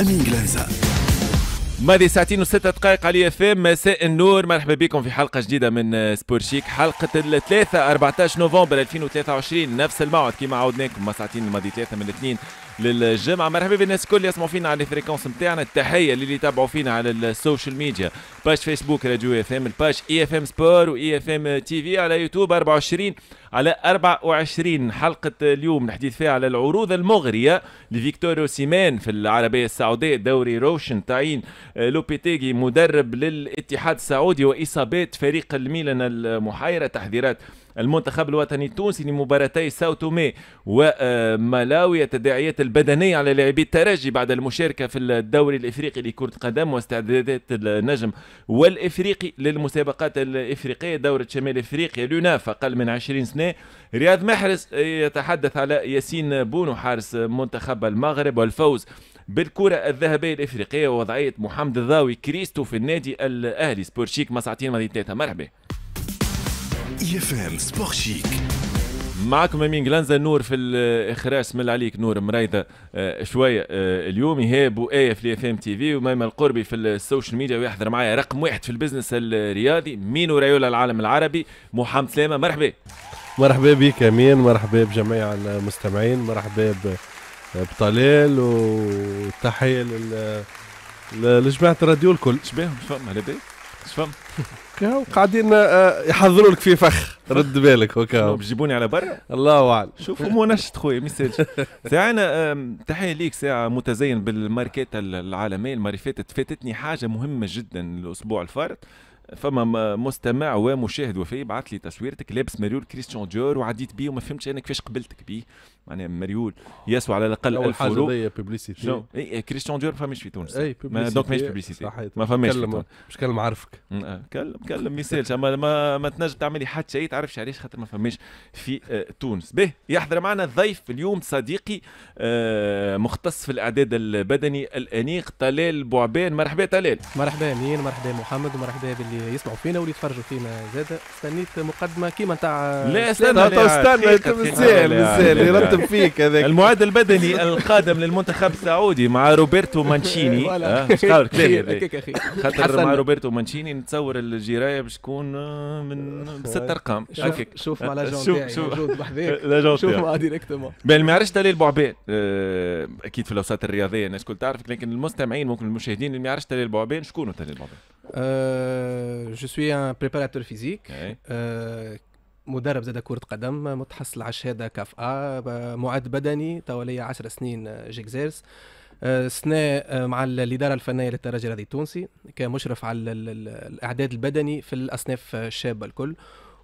الإنجليزة ماضي ساعتين وستة دقائق على اف ام مساء النور مرحبا بكم في حلقة جديدة من سبور شيك حلقة الثلاثة 14 نوفمبر 2023 نفس الموعد كما عودناكم ما ساعتين الماضي ثلاثة من الاثنين للجمعه مرحبا بالناس الكل يسمعوا فينا على الفريكونس نتاعنا التحيه للي يتابعوا فينا على السوشيال ميديا باش فيسبوك راديو اف ام الباش اي اف ام سبور واي اف ام تي في على يوتيوب 24 على 24 حلقه اليوم نحديث فيها على العروض المغريه لفيكتور سيمان في العربيه السعوديه دوري روشن تعيين آه، لوبيتيغي مدرب للاتحاد السعودي واصابات فريق الميلان المحايره تحذيرات المنتخب الوطني التونسي لمباراتي ساو تومي وملاوي التداعيات البدنية على لاعبي الترجي بعد المشاركة في الدوري الإفريقي لكرة القدم واستعدادات النجم والإفريقي للمسابقات الإفريقية دورة شمال إفريقيا لوناف أقل من 20 سنة رياض محرز يتحدث على ياسين بونو حارس منتخب المغرب والفوز بالكرة الذهبية الإفريقية ووضعية محمد الضاوي كريستو في النادي الأهلي سبورشيك مساعتين ماضي ثلاثة مرحبا اي اف ام سبور شيك معكم امين جلانزا نور في الاخراج سمل عليك نور مريضه آه، شويه آه، اليوم ايهاب وايه في اف ام تي في وميم القربي في السوشيال ميديا ويحضر معايا رقم واحد في البزنس الرياضي مينو رايولا العالم العربي محمد سلامه مرحبا مرحبا بك امين مرحبا بجميع المستمعين مرحبا بطلال وتحيه لجماعه الراديو الكل شبيهم شفهم على بالك شفهم وقاعدين آه، آه، يحضروا لك في فخ رد بالك هكا بجيبوني على برا الله اعلم شوف منشط خويا ميساج ساعنا تحيه ليك ساعه متزين بالماركات العالميه المره فاتت فاتتني حاجه مهمه جدا الاسبوع الفارط فما مستمع ومشاهد وفي بعث لي تصويرتك لابس مريول كريستيان ديور وعديت بيه وما فهمتش انا كيفاش قبلتك بيه معناها مريول يسوى على الاقل 1000 يورو اول حاجه بيبليسيتي اي إيه، كريستيان ديور إيه، ما فماش في تونس اي دونك ماهيش بيبليسيتي ما فماش كلم باش كلم عرفك آه، كلم كلم ميسيل اما ما, ما, تنجم تعملي حتى شيء تعرفش علاش خاطر ما فماش في آه، تونس به يحضر معنا الضيف اليوم صديقي آه، مختص في الاعداد البدني الانيق طلال بوعبان مرحبا طلال مرحبا مين مرحبا محمد ومرحبا باللي يسمعوا فينا واللي يتفرجوا فينا زاد استنيت مقدمه كيما نتاع لا استنى استنى استنى كاتب فيك هذاك المعد البدني القادم للمنتخب السعودي مع روبرتو مانشيني آه، خاطر مع روبرتو مانشيني نتصور الجرايه باش تكون آه، من ست ارقام شوف مع لاجون شوف شوف شوف مع آه، ديريكتومون ما عرفتش تلي البعبيد اكيد في الاوساط الرياضيه الناس الكل تعرفك لكن المستمعين ممكن المشاهدين اللي ما يعرفش تلي البعبيد شكون تلي البعبيد؟ جو سوي ان بريباراتور فيزيك مدرب زاد كرة قدم متحصل على الشهادة كاف أ معد بدني توا ليا سنين جيكزيرس آه، سنة آه، مع الإدارة الفنية للترجي الرياضي التونسي كمشرف على الإعداد البدني في الأصناف الشابة الكل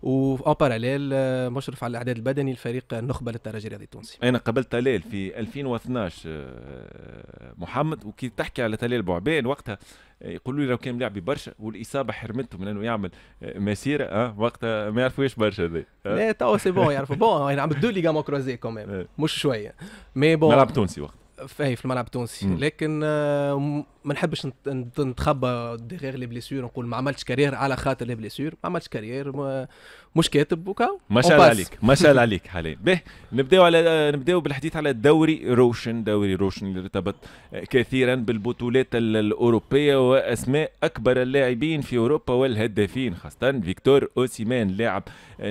وان آه باراليل آه، مشرف على الاعداد البدني لفريق النخبه للترجي الرياضي التونسي. انا قابلت تلال في 2012 آه، محمد وكي تحكي على تلال بوعبان وقتها يقولوا لي لو كان ملاعبي برشا والاصابه حرمته من انه يعمل مسيره أه وقتها ما يعرفوش برشا ذي أه؟ لا تو سي بون يعرفوا بون عم عملت دو ليغامون كروزي كوميم مش شويه مي بون ملعب تونسي وقتها فاهي في الملعب التونسي مم. لكن آه، ما نحبش نتخبى ديغير لي بليسور نقول ما عملتش كارير على خاطر لي بليسور ما عملتش كارير ما مش كاتب وكا ما شاء الله عليك ما شاء الله عليك حاليا به نبداو على آه، نبداو بالحديث على الدوري روشن دوري روشن اللي ارتبط آه، كثيرا بالبطولات الاوروبيه واسماء اكبر اللاعبين في اوروبا والهدافين خاصه فيكتور اوسيمان لاعب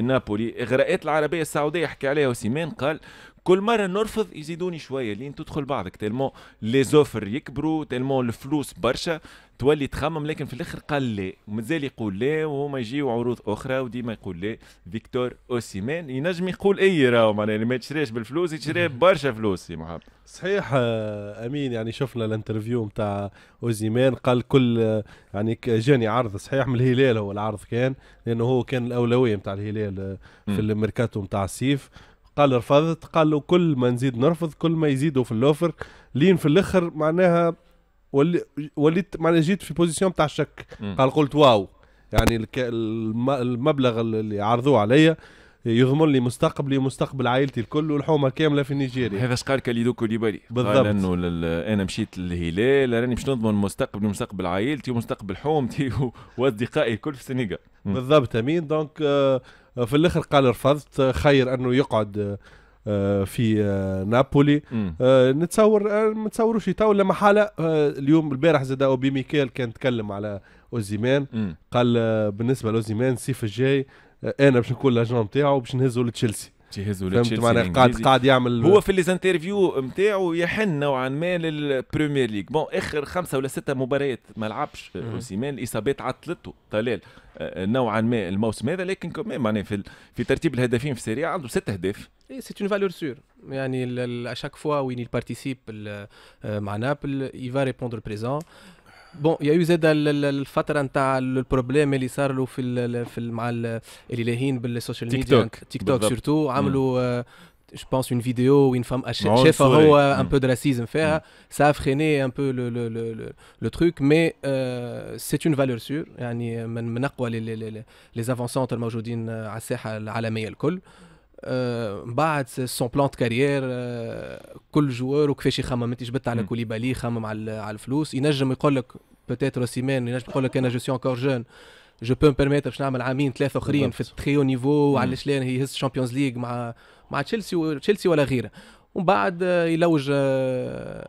نابولي اغراءات العربيه السعوديه حكى عليها اوسيمان قال كل مره نرفض يزيدوني شويه لين تدخل بعضك تلمو لي زوفر يكبروا تلمو الفلوس برشا تولي تخمم لكن في الاخر قال لا ومازال يقول لا وهما يجيو عروض اخرى وديما يقول لا فيكتور اوسيمان ينجم يقول اي راهو معناها اللي ما تشريش بالفلوس يتشرى برشا فلوس يا محمد صحيح آه، امين يعني شفنا الانترفيو نتاع اوزيمان قال كل آه، يعني جاني عرض صحيح من الهلال هو العرض كان لانه هو كان الاولويه نتاع الهلال آه، في الميركاتو نتاع الصيف قال رفضت قال له كل ما نزيد نرفض كل ما يزيدوا في اللوفر لين في الاخر معناها وليت معناها جيت في بوزيسيون تاع الشك قال قلت واو يعني المبلغ اللي عرضوه عليا يضمن لي مستقبلي ومستقبل عائلتي الكل والحومه كامله في نيجيريا هذا قال كاليدو كوليبالي بالضبط انه انه انا مشيت للهلال راني باش نضمن مستقبلي ومستقبل عائلتي ومستقبل حومتي واصدقائي الكل في السنغال بالضبط امين دونك آه، في الاخر قال رفضت خير انه يقعد آه، في آه، نابولي آه، نتصور ما تصوروش تو لما حاله اليوم البارح زاد اوبي ميكيل كان تكلم على اوزيمان قال بالنسبه لاوزيمان الصيف الجاي انا باش نكون لاجون نتاعو باش نهزو لتشيلسي جهزوا لتشيلسي معناها قاعد قاعد يعمل هو في ليزانترفيو نتاعو يحن نوعا ما للبريمير ليغ بون اخر خمسه ولا سته مباريات ما لعبش اوسيمان الاصابات عطلته طلال آه، نوعا ما الموسم هذا لكن كمان معناها في, في ترتيب الهدافين في سيريا عنده ست اهداف سيت اون فالور سور يعني اشاك فوا وين يبارتيسيب مع نابل يفا ريبوندر بريزون bon y a eu eu نتاع la la la la la la la la je pense une vidéo où une femme oh, un peu de racisme ça a freiné un peu le, truc mais euh، c'est une valeur sûre les, la les, les avancées à la meilleure من آه، بعد سون بلان كارير كل جوار وكيفاش يخمم انت جبت على كوليبالي يخمم على الفلوس ينجم يقول لك بوتيتر سيمان ينجم يقول لك انا جو سي انكور جون جو بو بيرميتر باش نعمل عامين ثلاثه اخرين في تخيو نيفو وعلى شلان هي هز الشامبيونز ليغ مع مع تشيلسي تشيلسي ولا غيره ومن بعد يلوج ان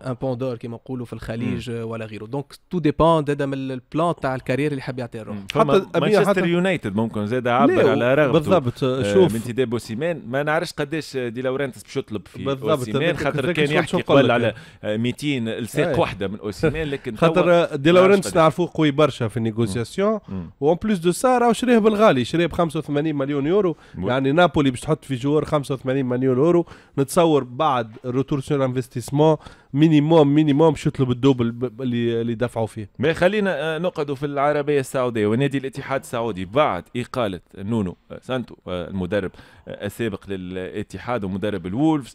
آه، بوندور كيما نقولوا في الخليج ولا غيره دونك تو ديبوند هذا من البلان تاع الكارير اللي حاب يعطيه روحه حتى مانشستر يونايتد ممكن زاد عبر على رغبته بالضبط آه، شوف من تيدي بوسيمان ما نعرفش قداش دي لورنتس باش يطلب في بالضبط خاطر كان يحكي قبل على 200 آه، لساق إيه. واحده من اوسيمان لكن خاطر دي لورنتس نعرفوه قوي برشا في النيغوسياسيون وان بليس دو سا راهو شريه بالغالي شريه ب 85 مليون يورو يعني نابولي باش تحط في جوار 85 مليون يورو نتصور بعد بعد الروتور سور انفستيسمون مينيموم مينيموم شو يطلب الدوبل اللي اللي دفعوا فيه ما خلينا آه، نقعدوا في العربيه السعوديه ونادي الاتحاد السعودي بعد اقاله نونو آه، سانتو آه، المدرب السابق للاتحاد ومدرب الولفز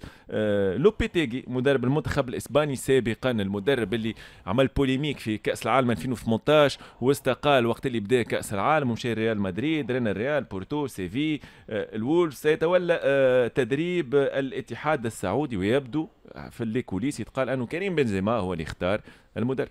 لوبيتيغي مدرب المنتخب الاسباني سابقا المدرب اللي عمل بوليميك في كاس العالم 2018 واستقال وقت اللي بدا كاس العالم ومشى ريال مدريد رينا ريال بورتو سيفي الولفز سيتولى تدريب الاتحاد السعودي السعودي ويبدو في اللي كوليس يتقال انه كريم بنزيما هو اللي اختار المدرب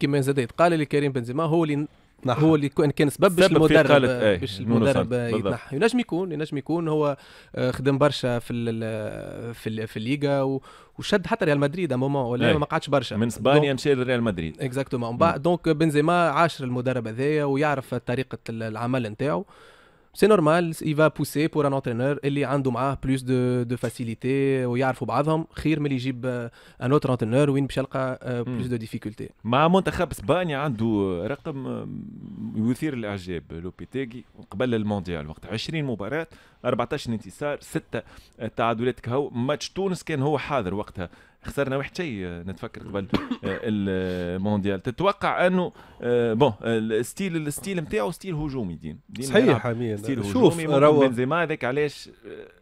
كما زاد يتقال اللي كريم بنزيما هو اللي نحن. هو اللي كان سبب باش المدرب إيه، باش المدرب يتنحى ينجم يكون ينجم يكون هو آه، خدم برشا في الـ في الـ في الليغا وشد حتى ريال مدريد مومون ولا إيه. ما قعدش برشا من اسبانيا مشى لريال مدريد اكزاكتومون دونك بنزيما عاشر المدرب هذايا ويعرف طريقه العمل نتاعو سي نورمال اي بوسي بور ان انترينور اللي عنده معاه بلوس دو دو فاسيليتي ويعرفوا بعضهم خير ملي يجيب ان اوتر انترينور وين باش يلقى بلوس دو ديفيكولتي مع منتخب اسبانيا عنده رقم يثير الاعجاب لوبيتيغي قبل المونديال وقت 20 مباراه 14 انتصار 6 تعادلات كهو ماتش تونس كان هو حاضر وقتها خسرنا واحد شيء آه، نتفكر قبل آه، آه، المونديال تتوقع انه بون الستيل الستيل نتاعو ستيل هجومي دين, دين صحيح حميد هجومي شوف بنزيما هذاك علاش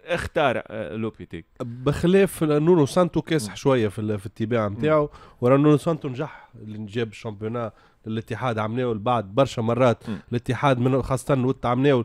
اختار لوبيتيك بخلاف نونو سانتو كاسح شويه في الاتباع نتاعو ورا نونو سانتو نجح اللي جاب الشامبيونات الاتحاد عمناول بعد برشا مرات الاتحاد من خاصه وقت عمناول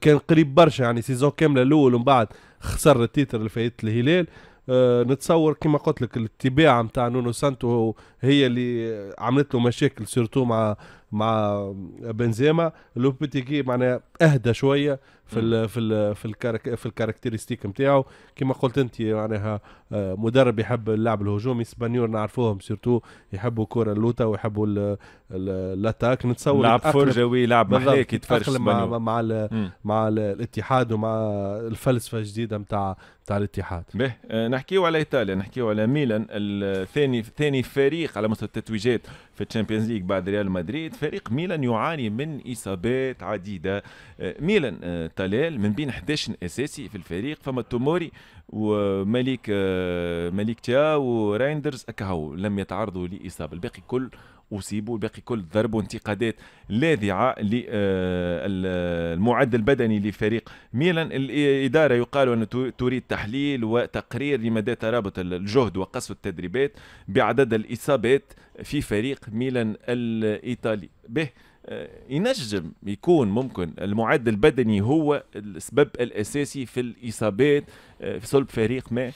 كان قريب برشا يعني سيزون كامله الاول ومن بعد خسر التيتر اللي فايت الهلال آه، نتصور كما قلت لك الاتباع نتاع نونو سانتو هي اللي عملت له مشاكل سيرتو مع مع بنزيما لوبيتيكي معناها اهدى شويه في الـ في الـ في الكارك في الكاركتيرستيك نتاعو كما قلت انت معناها آه، مدرب يحب اللعب الهجومي اسبانيول نعرفوهم سيرتو يحبوا كرة اللوتا ويحبوا الاتاك نتصور لعب فرجوي لعب محليك يتفرج مع مع, ال مع الاتحاد ومع الفلسفه الجديده نتاع نتاع الاتحاد به آه، نحكيو على ايطاليا نحكيو على ميلان الثاني ثاني فريق على مستوى التتويجات في الشامبيونز ليغ بعد ريال مدريد فريق ميلان يعاني من اصابات عديده آه، ميلان طلال من بين 11 اساسي في الفريق فما توموري ومليك آه، مليك تيا ورايندرز اكهو لم يتعرضوا لاصابه الباقي كل اصيبوا الباقي كل ضرب وانتقادات لاذعه للمعد آه، آه، البدني لفريق ميلان الاداره يقال ان تريد تحليل وتقرير لمدى ترابط الجهد وقصف التدريبات بعدد الاصابات في فريق ميلان الايطالي به آه، ينجم يكون ممكن المعد البدني هو السبب الاساسي في الاصابات آه، في صلب فريق ما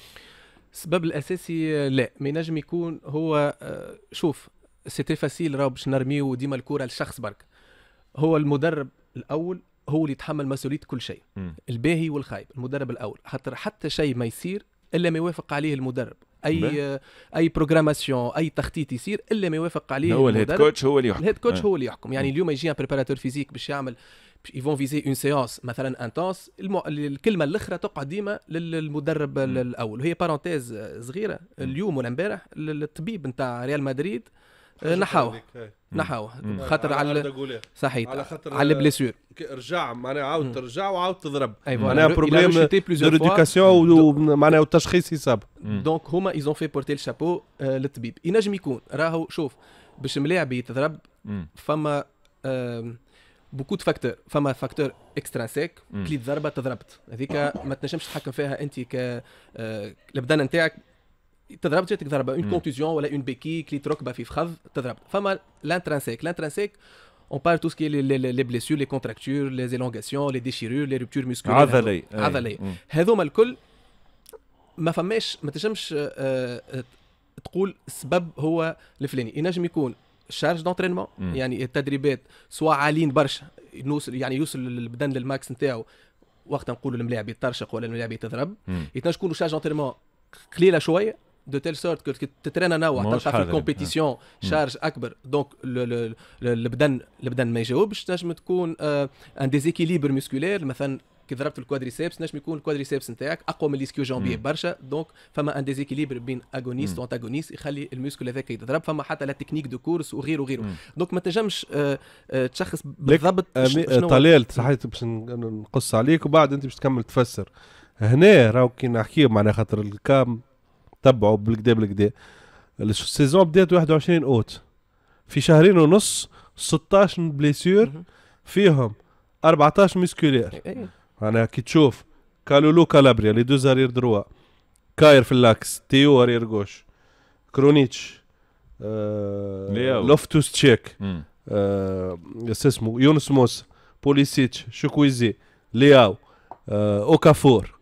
السبب الاساسي آه، لا ما ينجم يكون هو شوف سيتي فاسيل راه باش نرميو ديما الكره للشخص برك هو المدرب الاول هو اللي يتحمل مسؤوليه كل شيء الباهي والخايب المدرب الاول خاطر حتى شيء ما يصير الا ما يوافق عليه المدرب اي اي بروغراماسيون اي تخطيط يصير الا ما يوافق عليه هو الهيد كوتش هو اللي يحكم الهيد كوتش آه. هو اللي يحكم يعني اليوم يجي بريباراتور فيزيك باش يعمل يفون فيزي اون سيونس مثلا انتونس المو... الكلمه الاخرى تقعد ديما للمدرب الاول وهي بارونتيز صغيره اليوم ولا امبارح الطبيب نتاع ريال مدريد نحاوه نحاوه خاطر على إيه. صحيح على خاطر على البليسور رجع معناها عاود ترجع وعاود تضرب معناها بروبليم دو mm. معناها والتشخيص يصاب دونك mm. هما ايزون في بورتي الشابو للطبيب ينجم يكون راهو شوف باش ملاعب يتضرب mm. فما بوكو فاكتور فما فاكتور اكسترانسيك كلي ضربه تضربت هذيك ما تنجمش تتحكم فيها انت ك آه، البدن نتاعك تضرب جاتك ضربه اون كونتوزيون ولا اون بيكي كلي تركبه في فخذ تضرب فما لانترانسيك لانترانسيك اون بار تو سكي لي بليسيور لي كونتراكتور لي زيلونغاسيون لي ديشيرور لي روبتور les عضلي عضلي هذوما الكل ما فماش ما تنجمش تقول السبب هو الفلاني ينجم يكون شارج دونترينمون يعني التدريبات سواء عاليين برشا نوصل يعني يوصل البدن للماكس نتاعو وقت نقولوا الملاعب يترشق ولا الملاعب يتضرب يتنجم يكونوا شارج دونترينمون قليله شويه de telle sorte que تترين انا وحتى في الكومبيتيسيون شارج اكبر دونك البدن البدن ما يجاوبش تنجم تكون ان ديزيكيليبر مسكولير مثلا كي ضربت الكوادريسيبس نجم يكون الكوادريسيبس نتاعك اقوى من ليسكيو جامبي برشا دونك فما ان ديزيكيليبر بين اغونيست وانتاغونيست يخلي الميسكول هذاك يتضرب فما حتى لا تكنيك دو كورس وغيره وغيره دونك ما تنجمش تشخص بالضبط طلال صحيت باش نقص عليك وبعد انت باش تكمل تفسر هنا راهو كي نحكيو معناها خاطر الكام تبعه بالكدا بالكدا السيزون بدات 21 اوت في شهرين ونص 16 بليسير فيهم 14 مسكولير إيه، إيه. انا كي تشوف كالولو كالابريا لي دو زارير دروا كاير في اللاكس تيو ارير غوش كرونيتش آه لوفتوس تشيك آه اسمه يونس موس بوليسيتش شكويزي لياو آه اوكافور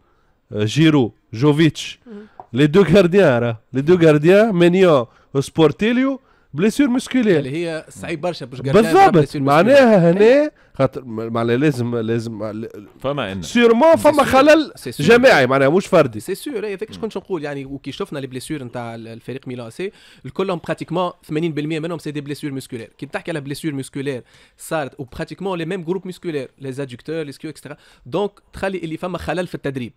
آه جيرو جوفيتش مم. لي دو غارديان لي دو غارديان مينيو وسبورتيليو بليسير مسكولير اللي هي صعيب برشا باش بالضبط معناها هنا خاطر معناها لازم لازم فما ان سيرمون فما خلل جماعي معناها مش فردي سي سور هذاك شكون كنت نقول يعني وكي شفنا لي بليسير نتاع الفريق ميلان سي الكلهم براتيكمون 80% منهم سي دي بليسير مسكولير كي تحكي على بليسير مسكولير صارت وبراتيكمون لي ميم جروب مسكولير لي ادجكتور لي سكيو اكسترا دونك تخلي اللي فما خلل في التدريب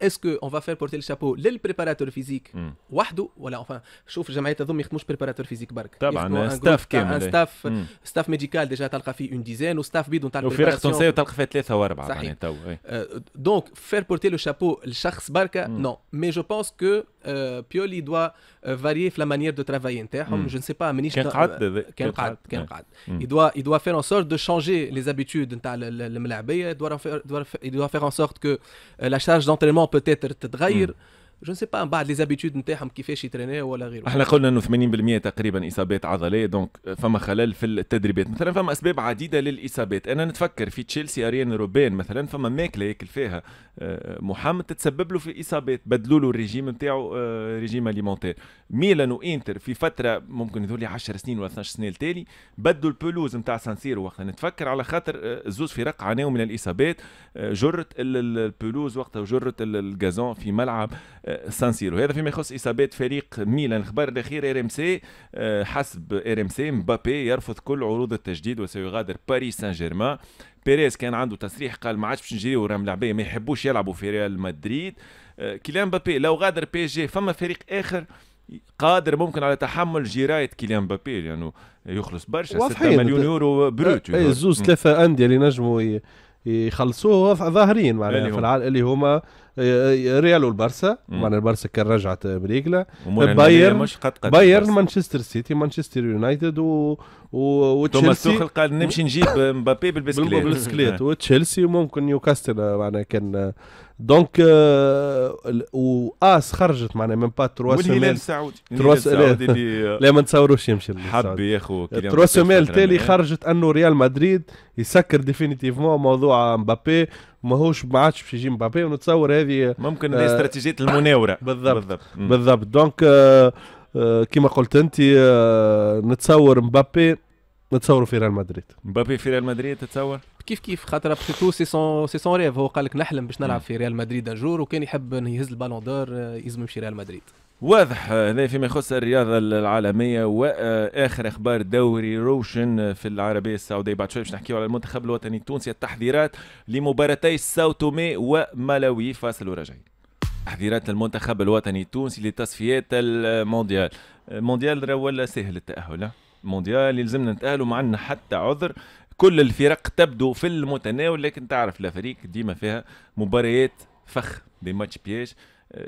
est-ce qu'on va faire porter le chapeau, Le préparateur physique Wahdu Voilà, enfin. Je suis un médecin, mais je suis un préparateur physique barque. Un staff staff médical déjà a fait une dizaine, ou un staff bidon a fait une dizaine de Donc, faire porter le chapeau, le chaches barque, non. Mais je pense que... Euh, Pioli doit euh, varier la manière de travailler hmm. Je ne sais pas euh, hmm. Il doit il doit faire en sorte de changer les habitudes. Le le le le le le le le le le le le le جو سي با بعد لي زابيتود نتاعهم كيفاش يترينيو ولا غيره احنا قلنا انه 80% تقريبا اصابات عضليه دونك فما خلل في التدريبات مثلا فما اسباب عديده للاصابات انا نتفكر في تشيلسي اريان روبين مثلا فما ماكله ياكل فيها آه، محمد تتسبب له في اصابات بدلوا له الريجيم نتاعو آه، ريجيم اليمونتير ميلان وانتر في فتره ممكن يذولي 10 سنين ولا 12 سنه التالي بدلوا البلوز نتاع سانسيرو وقتها نتفكر على خاطر آه، زوز فرق عانوا من الاصابات جرت البلوز وقتها وجرت الجازون في ملعب سيرو هذا فيما يخص اصابات فريق ميلان الخبر الاخير ار ام سي آه، حسب ار ام سي مبابي يرفض كل عروض التجديد وسيغادر باريس سان جيرمان بيريز كان عنده تصريح قال ما عادش باش نجريو راهم لعبيه ما يحبوش يلعبوا في ريال مدريد آه، كيليان مبابي لو غادر بي جي فما فريق اخر قادر ممكن على تحمل جرايه كيليان مبابي لانه يعني يخلص برشا 6 مليون يورو بروت آه، زوز ثلاثه انديه اللي نجموا يخلصوه ظاهرين معناها في العالم اللي هما آه، آه، ريال والبرسا معناها البرسا كان رجعت بريقله بايرن بايرن مانشستر سيتي مانشستر يونايتد و... وتشيلسي توماس قال نمشي نجيب مبابي بالبسكليت بالبسكليت وتشيلسي وممكن نيوكاستل معناها كان دونك آه واس خرجت معناها من با تروا سيميل والهلال السعودي تروا اللي لا ما نتصوروش يمشي حب يا خو تروا سوميل تالي خرجت انه ريال مدريد يسكر ديفينيتيفمون موضوع مبابي ماهوش ما عادش باش يجي مبابي ونتصور هذه ممكن آه المناوره بالضبط بالضبط, بالضبط. دونك آه آه، كما قلت انت آه، نتصور مبابي نتصوروا في ريال مدريد مبابي في ريال مدريد تتصور كيف كيف خاطر ابخي تو سي سون سي سون ريف هو قال لك نحلم باش نلعب في ريال مدريد انجور وكان يحب انه يهز البالون دور آه، يلزم يمشي ريال مدريد واضح هذا فيما يخص الرياضه العالميه واخر اخبار دوري روشن في العربيه السعوديه بعد شوي باش نحكيو على المنتخب الوطني التونسي التحضيرات لمباراتي ساو تومي ومالاوي فاصل وراجعين تحضيرات المنتخب الوطني التونسي لتصفيات المونديال المونديال راه ولا سهل التأهل المونديال يلزمنا نتأهلوا ما عندنا حتى عذر كل الفرق تبدو في المتناول لكن تعرف الافريق ديما فيها مباريات فخ دي ماتش بياج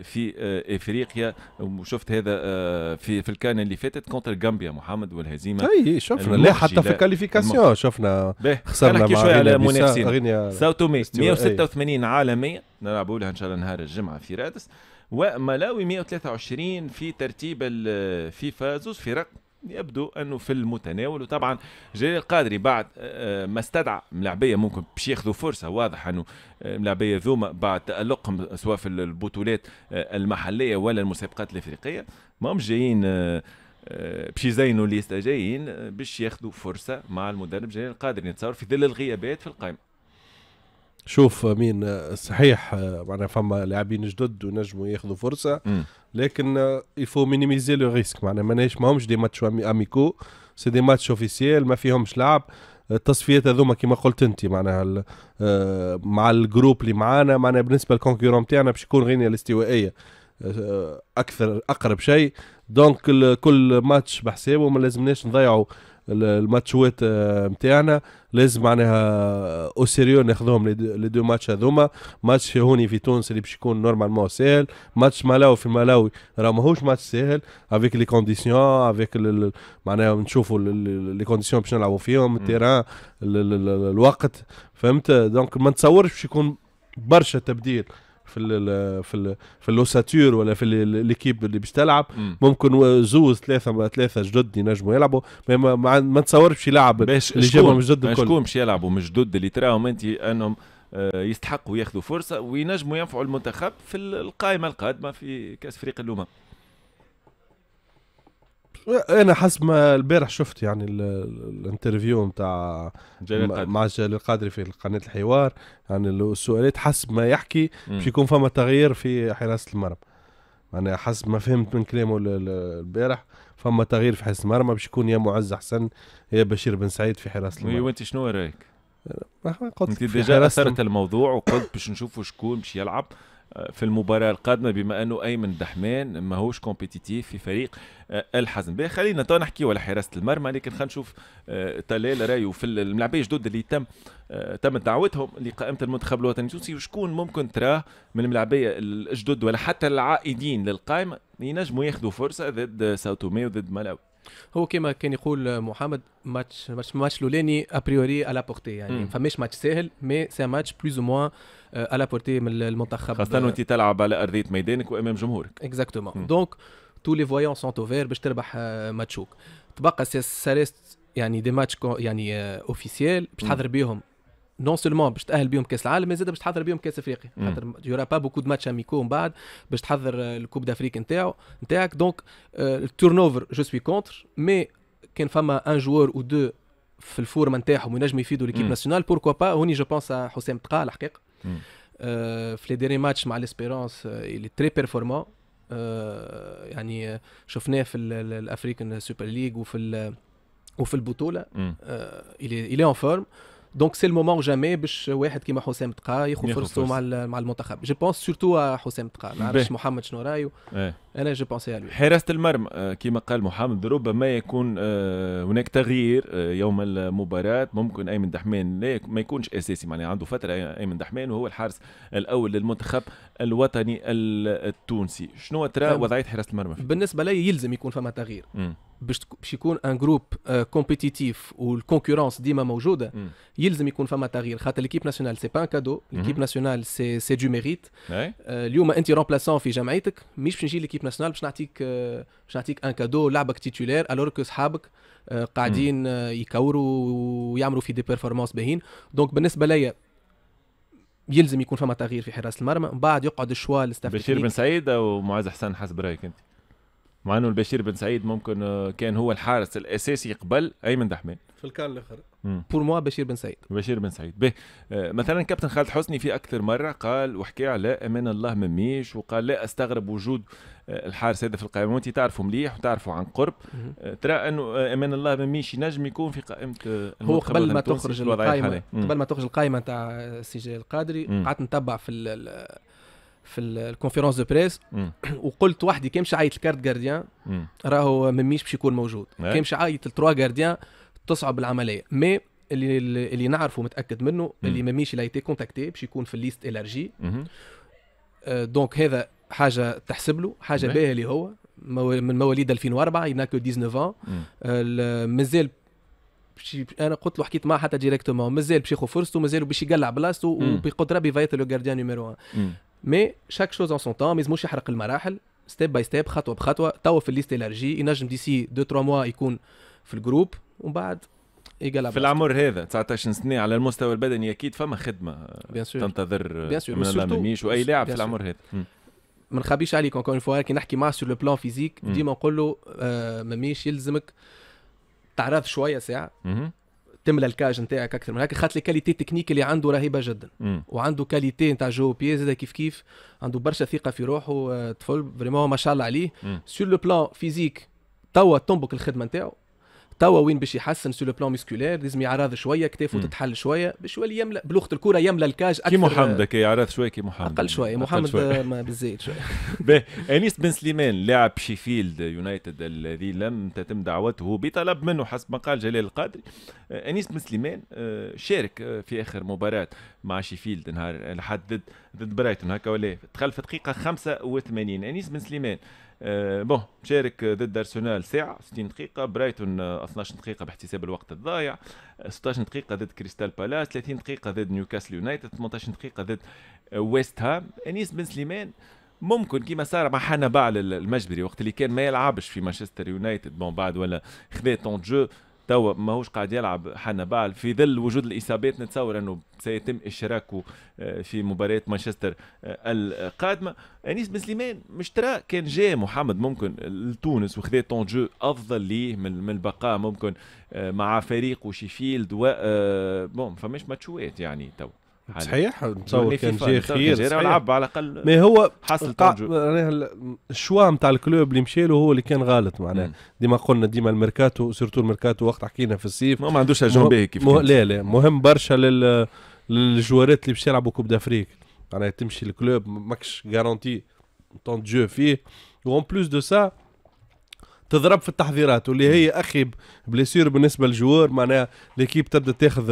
في آه، افريقيا وشفت هذا آه، في في الكان اللي فاتت كونتر جامبيا محمد والهزيمه اي طيب، شفنا لا حتى في الكاليفيكاسيون شفنا خسرنا مع شويه على منافسين ساو تومي 186 عالميا نلعبوا لها ان شاء الله نهار الجمعه في رادس وملاوي 123 في ترتيب الفيفا آه، زوز فرق يبدو انه في المتناول وطبعا جلال القادري بعد آه، آه، ما استدعى ملاعبيه ممكن باش ياخذوا فرصه واضح انه آه، ملاعبيه ذوما بعد تالقهم سواء في البطولات المحليه ولا المسابقات الافريقيه ما هم جايين باش يزينوا اللي جايين باش ياخذوا فرصه مع المدرب جلال القادري نتصور في ظل الغيابات في القائمه شوف مين صحيح معناها فما لاعبين جدد ونجموا ياخذوا فرصه م. لكن يفو مينيميزي لو ريسك معناها ماناش ماهمش دي ماتش اميكو سي دي ماتش اوفيسيال ما فيهمش لعب التصفيات هذوما كما قلت انت معناها آه، مع الجروب اللي معانا معناها بالنسبه للكونكورون تاعنا باش يكون غينيا الاستوائيه آه، اكثر اقرب شيء دونك كل ماتش بحسابه ما لازمناش نضيعوا الماتشوات نتاعنا لازم معناها او سيريو ناخذهم لي دو ماتش هذوما ماتش في هوني في تونس اللي باش يكون نورمالمون ساهل ماتش مالاو في مالاوي راه ماهوش ماتش ساهل افيك لي كونديسيون افيك معناها نشوفوا لي كونديسيون باش نلعبوا فيهم التيران الوقت فهمت دونك ما نتصورش باش يكون برشا تبديل في الـ في الـ في اللوساتور ولا في ليكيب اللي باش تلعب ممكن زوز ثلاثه ثلاثه جدد ينجموا يلعبوا ما, ما, ما يلعب اللي جابهم جدد الكل شكون باش يلعبوا مش جدد اللي تراهم انت انهم آه، يستحقوا ياخذوا فرصه وينجموا ينفعوا المنتخب في القائمه القادمه في كاس افريقيا الامم انا حسب ما البارح شفت يعني الانترفيو نتاع مع جلال القادري في قناه الحوار يعني السؤالات حسب ما يحكي باش يكون فما تغيير في حراسه المرمى انا يعني حسب ما فهمت من كلامه البارح فما تغيير في حراسه المرمى باش يكون يا معز حسن يا بشير بن سعيد في حراسه المرمى وانت شنو رايك؟ قلت انت ديجا اثرت الموضوع وقلت باش نشوفوا شكون باش يلعب في المباراه القادمه بما انه ايمن دحمان ماهوش كومبيتيتيف في فريق آه، الحزم بيه خلينا تو نحكيو على حراسه المرمى لكن خلينا نشوف طلال آه، رايو في الملاعبيه الجدد اللي تم آه، تم دعوتهم لقائمه المنتخب الوطني التونسي وشكون ممكن تراه من الملاعبيه الجدد ولا حتى العائدين للقائمه ينجموا ياخذوا فرصه ضد ساوتومي وضد ملاو هو كما كان يقول محمد ماتش ماتش ماتش الاولاني ابريوري على بورتي يعني فماش ماتش ساهل مي سي ماتش بلوز او موان على آه، بورتي من المنتخب خاصه آه، وانت تلعب على ارضيه ميدانك وامام جمهورك اكزاكتومون دونك تو لي فويون سون اوفير باش تربح آه، ماتشوك تبقى ساريست يعني دي ماتش يعني اوفيسيال باش تحضر بيهم نون سولمون باش تاهل بيهم كاس العالم مي زاد باش تحضر بيهم كاس افريقيا خاطر يورا با بوكو دو ماتش اميكو من بعد باش تحضر الكوب دافريك نتاعو نتاعك دونك التورن اوفر جو سوي كونتر مي كان فما ان جوار او دو في الفورمه نتاعهم ينجموا يفيدوا ليكيب ناسيونال بوركوا با هوني جو بونس حسام تقال الحقيقه Hmm. euh, في les derniers matchs مع l'espérance euh, il est très performant يعني شفناه في الافريكان سوبر ليج وفي وفي البطوله il est il est en forme دونك سي المومون جامي باش واحد كيما حسام تقا ياخذ فرصته مع مع المنتخب جو بونس سورتو حسام تقا ما عرفش محمد شنو رايو ايه. انا جو بونسي على حراسه المرمى آه، كيما قال محمد ربما يكون آه، هناك تغيير آه، يوم المباراه ممكن ايمن دحمان ما يكونش اساسي معناها عنده فتره ايمن دحمان وهو الحارس الاول للمنتخب الوطني التونسي شنو ترى وضعيه حراسه المرمى بالنسبه لي يلزم يكون فما تغيير م. باش باش يكون ان جروب كومبيتيتيف والكونكورونس ديما موجوده يلزم يكون فما تغيير خاطر ليكيب ناسيونال سي با ان كادو ليكيب ناسيونال سي سي دو ميريت اليوم انت رومبلاسون في جمعيتك مش باش نجي ليكيب ناسيونال باش نعطيك باش نعطيك ان كادو لعبك تيتولير الور كو صحابك قاعدين يكوروا ويعملوا في دي بيرفورمانس باهين دونك بالنسبه ليا يلزم يكون فما تغيير في حراسه المرمى من بعد يقعد الشوا بشير بن سعيد او معاذ حسن حسب رايك انت مع انه البشير بن سعيد ممكن آه، كان هو الحارس الاساسي قبل ايمن دحمان في الكار الاخر بور موا بشير بن سعيد بشير بن سعيد به آه، مثلا كابتن خالد حسني في اكثر مره قال وحكى على امان الله مميش وقال لا استغرب وجود آه، الحارس هذا في القائمه وانت تعرفوا مليح وتعرفوا عن قرب ترى انه امان الله مميش ينجم يكون في قائمه هو قبل ما تخرج القائمه قبل ما تخرج القائمه نتاع السجال القادري قعدت نتبع في في الكونفيرونس دو بريس وقلت وحدي كي مش عيط الكارت جارديان راهو مميش باش يكون موجود إيه. كي مش عيط التروا جارديان تصعب العمليه مي اللي اللي نعرفه متاكد منه اللي مميش لايتي كونتاكتي باش يكون في الليست الارجي دونك هذا حاجه تحسب له حاجه باهيه اللي هو من مواليد 2004 ينا كو 19 ان مازال انا قلت له حكيت معاه حتى ديريكتومون مازال باش ياخذ فرصته مازال باش يقلع بلاصته وبقدره ربي لو جارديان نيميرو 1 مي شاك شوز ان سون مي ميزموش يحرق المراحل ستيب باي ستيب خطوه بخطوه توا في الليست الارجي ينجم ديسي دو تروا موا يكون في الجروب ومن بعد في العمر هذا 19 سنه على المستوى البدني اكيد فما خدمه بيان سور تنتظر بيان سور من ميش واي لاعب في العمر هذا ما نخبيش عليك اونكور فوا كي نحكي معاه سور لو بلان فيزيك ديما نقول له آه ماميش يلزمك تعرض شويه ساعه تملى الكاج نتاعك اكثر من هكا خاطر الكاليتي تكنيك اللي عنده رهيبه جدا مم. وعنده كاليتي نتاع جو بي زاد كيف كيف عنده برشا ثقه في روحه آه، طفل فريمون ما شاء الله عليه سور لو بلان فيزيك توا تنبك الخدمه نتاعو توا وين باش يحسن سو لو بلان مسكولير لازم يعرض شويه كتافه تتحل شويه باش يولي يملا بلغه الكره يملا الكاج اكثر كي محمد كي يعرض شويه كي محمد اقل شويه محمد بالزيت شويه باهي انيس بن سليمان لاعب شيفيلد يونايتد الذي لم تتم دعوته بطلب منه حسب ما قال جلال القادري آه، انيس بن سليمان آه، شارك آه، في اخر مباراه مع شيفيلد نهار الحدد ضد ضد برايتون هكا ولا دخل في دقيقه 85 انيس بن سليمان آه، بون شارك ضد ارسنال ساعه 60 دقيقه برايتون 12 آه، دقيقه باحتساب الوقت الضايع 16 دقيقه ضد كريستال بالاس 30 دقيقه ضد نيوكاسل يونايتد 18 دقيقه ضد آه، ويست هام انيس بن سليمان ممكن كيما صار مع حنا باع المجبري وقت اللي كان ما يلعبش في مانشستر يونايتد بون بعد ولا خذا طون جو توا ماهوش قاعد يلعب حنبال في ظل وجود الاصابات نتصور انه سيتم اشراكه آه، في مباراه مانشستر آه، القادمه انيس بن سليمان مش ترى كان جاء محمد ممكن لتونس وخذا طون جو افضل ليه من البقاء ممكن آه، مع فريق وشيفيلد و بون فماش ماتشوات يعني توا صحيح نتصور كان جاي خير لعب على الاقل ما هو حاصل الشوا نتاع الكلوب اللي مشى له هو اللي كان غلط معناه ديما قلنا ديما الميركاتو سيرتو الميركاتو وقت حكينا في الصيف ما, عندوش اجون به كيف لا لا مهم برشا لل... للجوارات اللي باش يلعبوا كوب دافريك معناها تمشي الكلوب ماكش غارونتي طون جو فيه وان بلوس دو سا تضرب في التحضيرات واللي هي اخي بليسير بالنسبه للجوار معناها ليكيب تبدا تاخذ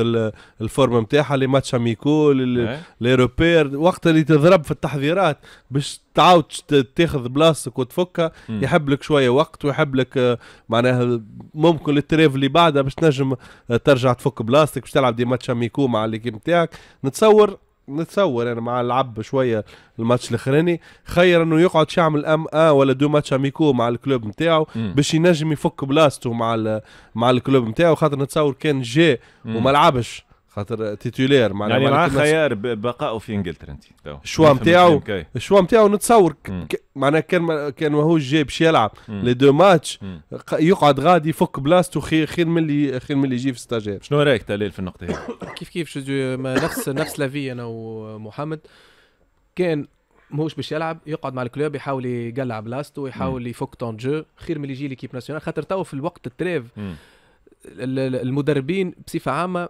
الفورمه نتاعها لي ماتش اميكو لي إيه. روبير وقت اللي تضرب في التحضيرات باش تعاود تاخذ بلاصتك وتفكها يحب لك شويه وقت ويحب لك آه، معناها ممكن التريف اللي بعدها باش تنجم آه، ترجع تفك بلاصتك باش تلعب دي ماتش اميكو مع ليكيب نتاعك نتصور نتصور انا يعني مع العب شويه الماتش الاخراني خير انه يقعد يعمل ام اه ولا دو ماتش اميكو مع الكلوب نتاعو باش ينجم يفك بلاصته مع مع الكلوب نتاعو خاطر نتصور كان جي وما لعبش خاطر تيتولير معناها يعني معاه خيار بقائه في انجلترا انت الشوا نتاعو الشوا نتاعو نتصور معناها كان كان ماهوش جاي باش يلعب لي دو ماتش يقعد غادي يفك بلاصتو خير خير من اللي خير من اللي يجي في ستاجير شنو رايك تلال في النقطه هذه؟ كيف كيف نفس نفس لافي انا ومحمد كان ماهوش باش يلعب يقعد مع الكلوب يحاول يقلع بلاصتو ويحاول يفك طون جو خير من اللي يجي ليكيب ناسيونال خاطر تو في الوقت التريف المدربين بصفه عامه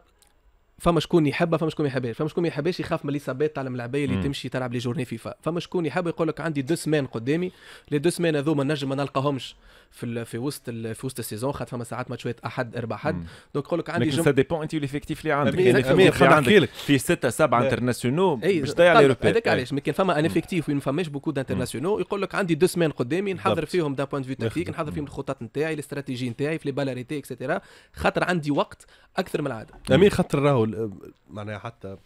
فما شكون يحبها فما شكون ما يحبهاش فما شكون ما يحبهاش يخاف من الاصابات تاع ملعبيه اللي تمشي تلعب لي جورني فيفا فما شكون يحب يقول لك عندي دو سمان قدامي لي دو سمان هذوما نجم ما نلقاهمش في في وسط في وسط السيزون خاطر فما ساعات ماتشات احد اربع حد دونك يقول لك عندي لكن سا ديبون انت ليفيكتيف اللي عندك يعني ليفيكتيف عندك في سته سبعه انترناسيونو باش تضيع لي روبير هذاك علاش مكان إيه. كان فما ان افيكتيف وين فماش بوكو دانترناسيونو يقول لك عندي دو سمان قدامي نحضر فيهم دان بوان فيو تكتيك نحضر فيهم الخطط نتاعي الاستراتيجي نتاعي في لي بالاريتي اكسيتيرا خاطر عندي وقت اكثر من العاده امين خاطر راهو معناها حتى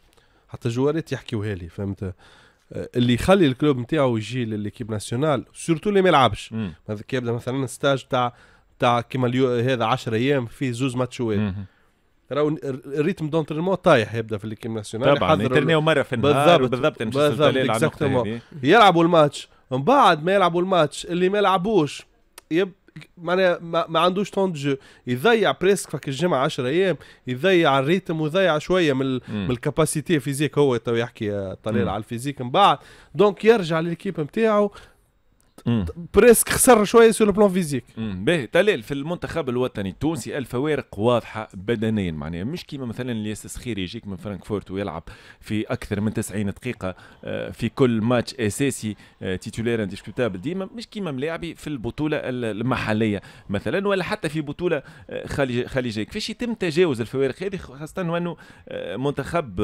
حتى جواريت يحكيوا هالي فهمت اللي يخلي الكلوب نتاعو يجي لليكيب ناسيونال سورتو اللي ما يلعبش يبدا مثلا ستاج تاع تاع كيما هذا 10 ايام فيه زوز ماتشوات راهو الريتم دونترينمون طايح يبدا في الكيب ناسيونال طبعا يترناو مره في النهار بالضبط بالضبط يلعبوا الماتش من بعد ما يلعبوا الماتش اللي ما يلعبوش يب معناها ما, ما عندوش طون دو جو يضيع بريسك فك الجمعه 10 ايام يضيع الريتم ويضيع شويه من من الكاباسيتي فيزيك هو تو يحكي طلال على الفيزيك من بعد دونك يرجع للكيب نتاعو بريسك خسر شويه سو بلون فيزيك باهي طلال في المنتخب الوطني التونسي الفوارق واضحه بدنيا معناها مش كيما مثلا الياس خير يجيك من فرانكفورت ويلعب في اكثر من 90 دقيقه آه، في كل ماتش اساسي تيتولير آه، انديسكوتابل ديما مش كيما ملاعبي في البطوله المحليه مثلا ولا حتى في بطوله آه، خليجيه كيفاش يتم تجاوز الفوارق هذه خاصه وانه منتخب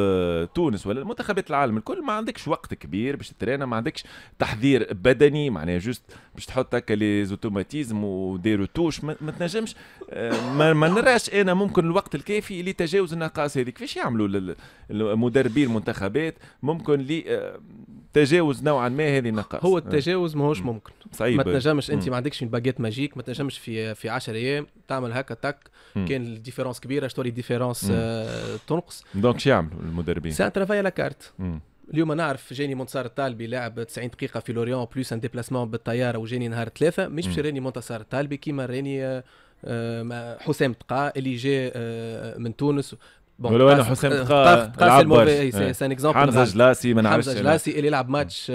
تونس ولا منتخبات العالم الكل ما عندكش وقت كبير باش ترينا ما عندكش تحضير بدني معناها جوست باش تحط هكا لي زوتوماتيزم ودي روتوش ما, ما تنجمش آه، ما, ما نراش انا ممكن الوقت الكافي لتجاوز النقاص هذيك كيفاش يعملوا المدربين المنتخبات ممكن لتجاوز آه، نوعا ما هذه النقاص هو آه. التجاوز ماهوش ممكن صعيب ما تنجمش انت ما عندكش باجيت ماجيك ما تنجمش في في 10 ايام تعمل هكا تك كان الديفيرونس كبيره شتوري ديفيرونس تنقص دونك شو يعملوا المدربين؟ سان ترافاي لا كارت اليوم نعرف جاني منتصر الطالبي لاعب 90 دقيقه في لوريون بلوس ان ديبلاسمون بالطياره وجاني نهار ثلاثه مش باش راني منتصر الطالبي كيما راني آه، آه، حسام تقا اللي جا آه، من تونس بون ولو انا حسام تقا تقا الموفي سان اكزومبل حمزه جلاسي ما نعرفش حمزه جلاسي اللي يلعب ماتش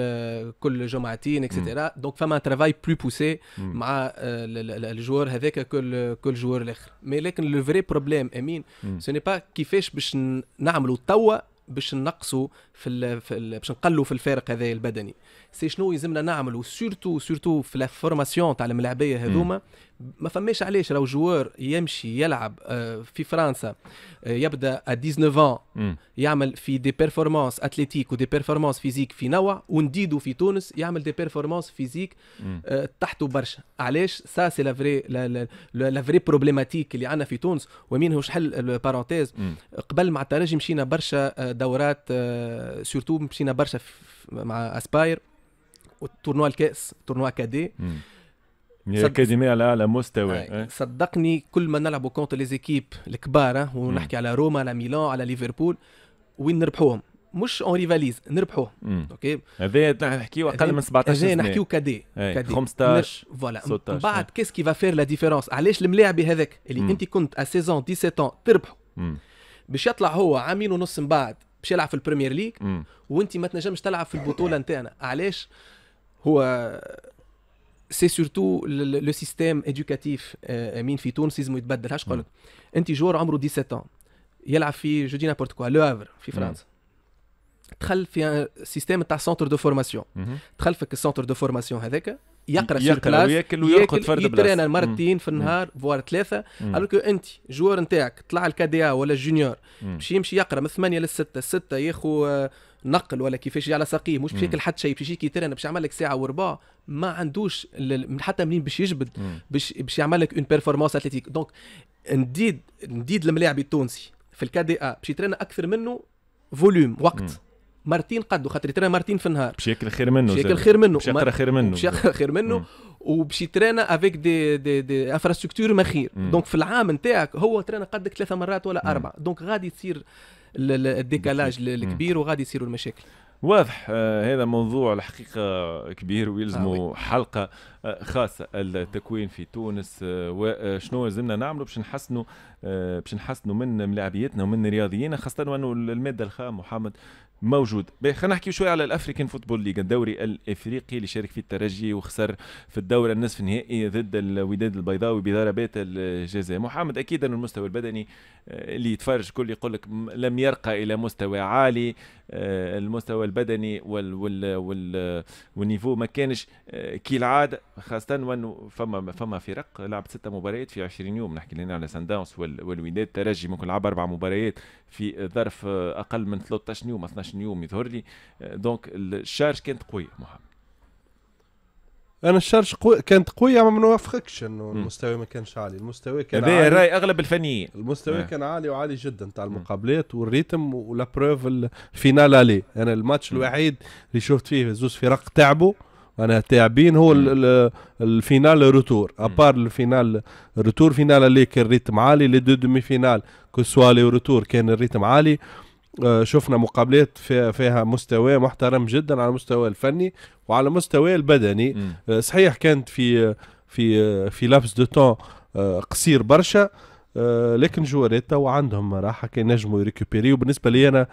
كل جمعتين اكسترا دونك فما ترافاي بلو بوسي مع الجوار هذاك كل كل جوار الاخر مي لكن لو فري بروبليم امين سوني با كيفاش باش نعملوا توا باش نقصوا في, ال في باش نقلوا في الفارق هذا البدني سي شنو يلزمنا نعملوا سورتو سورتو في لا فورماسيون تاع الملاعبيه هذوما ما فماش علاش راهو جوار يمشي يلعب آه، في فرنسا آه، يبدا 19 ans يعمل في دي بيرفورمانس اتليتيك ودي بيرفورمانس فيزيك في نوع ونديدو في تونس يعمل دي بيرفورمانس فيزيك تحته برشا علاش سا سي لا فري لا فري بروبليماتيك اللي عندنا في تونس ومين هو شحل البارونتيز قبل مع الترجي مشينا برشا آه، دورات سورتو مشينا برشا مع اسباير وتورنوا الكاس تورنوا كادي اكاديميه على اعلى مستوى أي. إيه؟ صدقني كل ما نلعبوا كونت ليزيكيب الكبار ونحكي م. على روما على ميلان على ليفربول وين نربحوهم مش اون ريفاليز نربحوه اوكي هذا نعم، نحكيو اقل من 17 سنه نحكيو كادي كادي 15 فوالا من بعد كيس كي فافير لا ديفيرونس علاش الملاعب هذاك اللي انت كنت ا سيزون 17 تربحو باش يطلع هو عامين ونص من بعد باش يلعب في البريمير ليغ وانت ما تنجمش تلعب في البطوله نتاعنا علاش هو سي سورتو لو سيستيم ادوكاتيف مين في تونس لازم يتبدل هاش قلت نعم. انت جور عمره 17 يلعب في جو دي نابورت كوا لو هافر في نعم. فرنسا دخل في سيستيم تاع سونتر دو فورماسيون دخل في سونتر دو فورماسيون هذاك يقرا في الكلاس ياكل ويرقد فرد يترين مرتين في النهار فوار ثلاثه الوغ انت جوار نتاعك طلع الكاديا إيه ولا الجونيور باش يمشي يقرا من 8 للسته السته ياخذ آه، نقل ولا كيفاش على ساقيه مش بشكل حد حتى شيء باش يجي يترن باش يعمل لك ساعه وربع ما عندوش حتى منين باش يجبد باش باش يعمل لك اون بيرفورمانس اتليتيك دونك نديد نديد الملاعب التونسي في الكا دي ا باش يترن اكثر منه فوليوم وقت مم. مرتين قدو خاطر يترين مرتين في النهار باش ياكل خير منه باش ياكل خير منه باش يقرا خير منه باش يقرا خير منه وباش يترين افيك دي دي دي انفراستركتور ما خير دونك في العام نتاعك هو ترين قدك ثلاثة مرات ولا أربعة دونك غادي تصير الديكالاج الكبير وغادي يصيروا المشاكل واضح آه هذا موضوع الحقيقه كبير ويلزمه آه حلقه آه خاصه التكوين في تونس آه وشنو آه، لازمنا نعملوا باش نحسنوا آه باش نحسنوا من ملاعبيتنا ومن رياضيينا خاصه وانه الماده الخام محمد موجود خلينا نحكي شوي على الافريكان فوتبول ليج الدوري الافريقي اللي شارك فيه الترجي وخسر في الدوره النصف النهائي ضد الوداد البيضاوي بضربات الجزاء محمد اكيد ان المستوى البدني آه، اللي يتفرج كل يقول لك لم يرقى الى مستوى عالي آه، المستوى البدني وال وال وال آه، والنيفو ما كانش كالعاده خاصه وان فما فما فرق لعبت ستة مباريات في 20 يوم نحكي لنا على سان داونس والوداد الترجي ممكن لعب اربع مباريات في ظرف اقل من 13 يوم 12 12 يوم يظهر لي آه، دونك الشارج كانت قويه محمد انا الشارج قوي كانت قويه ما نوافقكش انه المستوى ما كانش عالي المستوى كان هذا راي اغلب الفنيين المستوى آه. كان عالي وعالي جدا تاع المقابلات والريتم ولا بروف الفينال علي انا الماتش الوحيد اللي شفت فيه زوز فرق تعبوا انا تعبين هو الفينال روتور ابار الفينال روتور فينال اللي كان الريتم عالي لي دو دومي فينال كو سوا لي روتور كان الريتم عالي آه، شفنا مقابلات فيها مستوى محترم جدا على المستوى الفني وعلى المستوى البدني آه، صحيح كانت في في في لابس دو تون آه، قصير برشا لكن جوارات تو عندهم راحه كي نجموا يريكوبيري وبالنسبه لي انا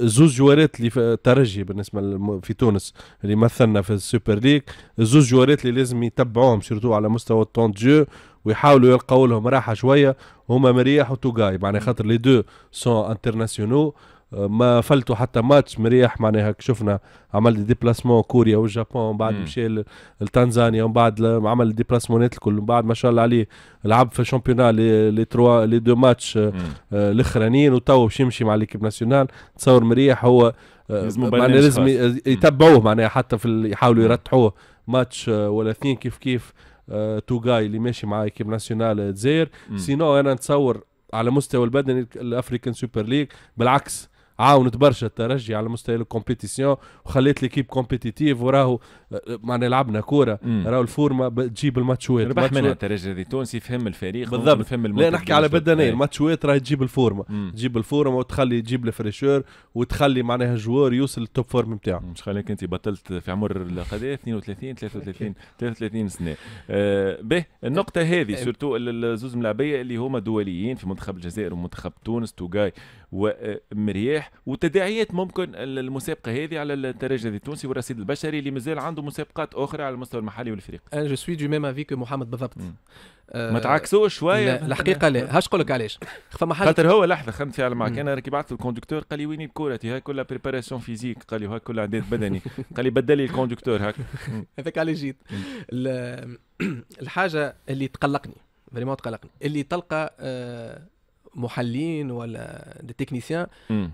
الزوز جوارات اللي في ترجي بالنسبه في تونس اللي مثلنا في السوبر ليج الزوز جوارات اللي لازم يتبعوهم سيرتو على مستوى التون جو ويحاولوا يلقوا لهم راحه شويه هما مريح وتوغاي معناها خاطر لي دو سون انترناسيونو آه، ما فلتوا حتى ماتش مريح معناها شفنا عمل دي ديبلاسمون كوريا والجابون ومن بعد مشى لتنزانيا ومن بعد عمل ديبلاسمونات الكل من بعد ما شاء الله عليه لعب في الشامبيونا لي تروا لي دو ماتش آه، آه، الاخرانيين وتو باش يمشي مع ليكيب ناسيونال تصور مريح هو معناها لازم يتبعوه معناها حتى في يحاولوا يرتحوه ماتش ولا اثنين كيف كيف آه، توجاي اللي ماشي مع ايكيب ناسيونال الجزائر آه، سينو انا نتصور على مستوى البدني الافريكان سوبر ليج بالعكس عاونت برشا الترجي على مستوى الكومبيتيسيون وخليت ليكيب كومبيتيتيف وراهو آه، آه، معناها لعبنا كوره راهو الفورمه تجيب الماتشوات ربح منها الترجي التونسي فهم الفريق بالضبط فهم لا نحكي على بدنيا إيه. الماتشوات راهي تجيب الفورمه تجيب الفورمه وتخلي تجيب الفريشور وتخلي معناها الجوار يوصل للتوب فورم نتاعو مش خليك انت بطلت في عمر القضاء 32 33 33 سنه آه به النقطه هذه سورتو الزوز ملاعبيه اللي هما دوليين في منتخب الجزائر ومنتخب تونس جاي ومرياح وتداعيات ممكن المسابقه هذه على الترجي التونسي والرصيد البشري اللي مازال عنده مسابقات اخرى على المستوى المحلي والافريقي. انا جو سوي دو ميم افيك محمد بالضبط. آه، ما تعكسوش شويه الحقيقه لا هاش نقول لك علاش فما حاجه خاطر هو لحظه خمت فيها معك انا راكي بعثت الكوندكتور قال لي وين الكورتي هاي كلها بريباراسيون فيزيك قال لي هاي كلها عداد بدني قال لي بدل لي الكوندكتور هاك هذاك علاش جيت الحاجه اللي تقلقني فريمون تقلقني اللي تلقى آه، محللين ولا تكنيسيان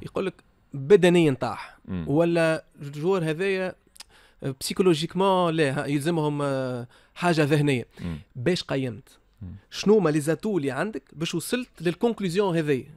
يقول لك بدنيا طاح ولا الجور هذايا بسيكولوجيكمون آه، لا يلزمهم آه، حاجه ذهنيه باش قيمت شنو ما لي زاتو اللي عندك باش وصلت للكونكلوزيون هذايا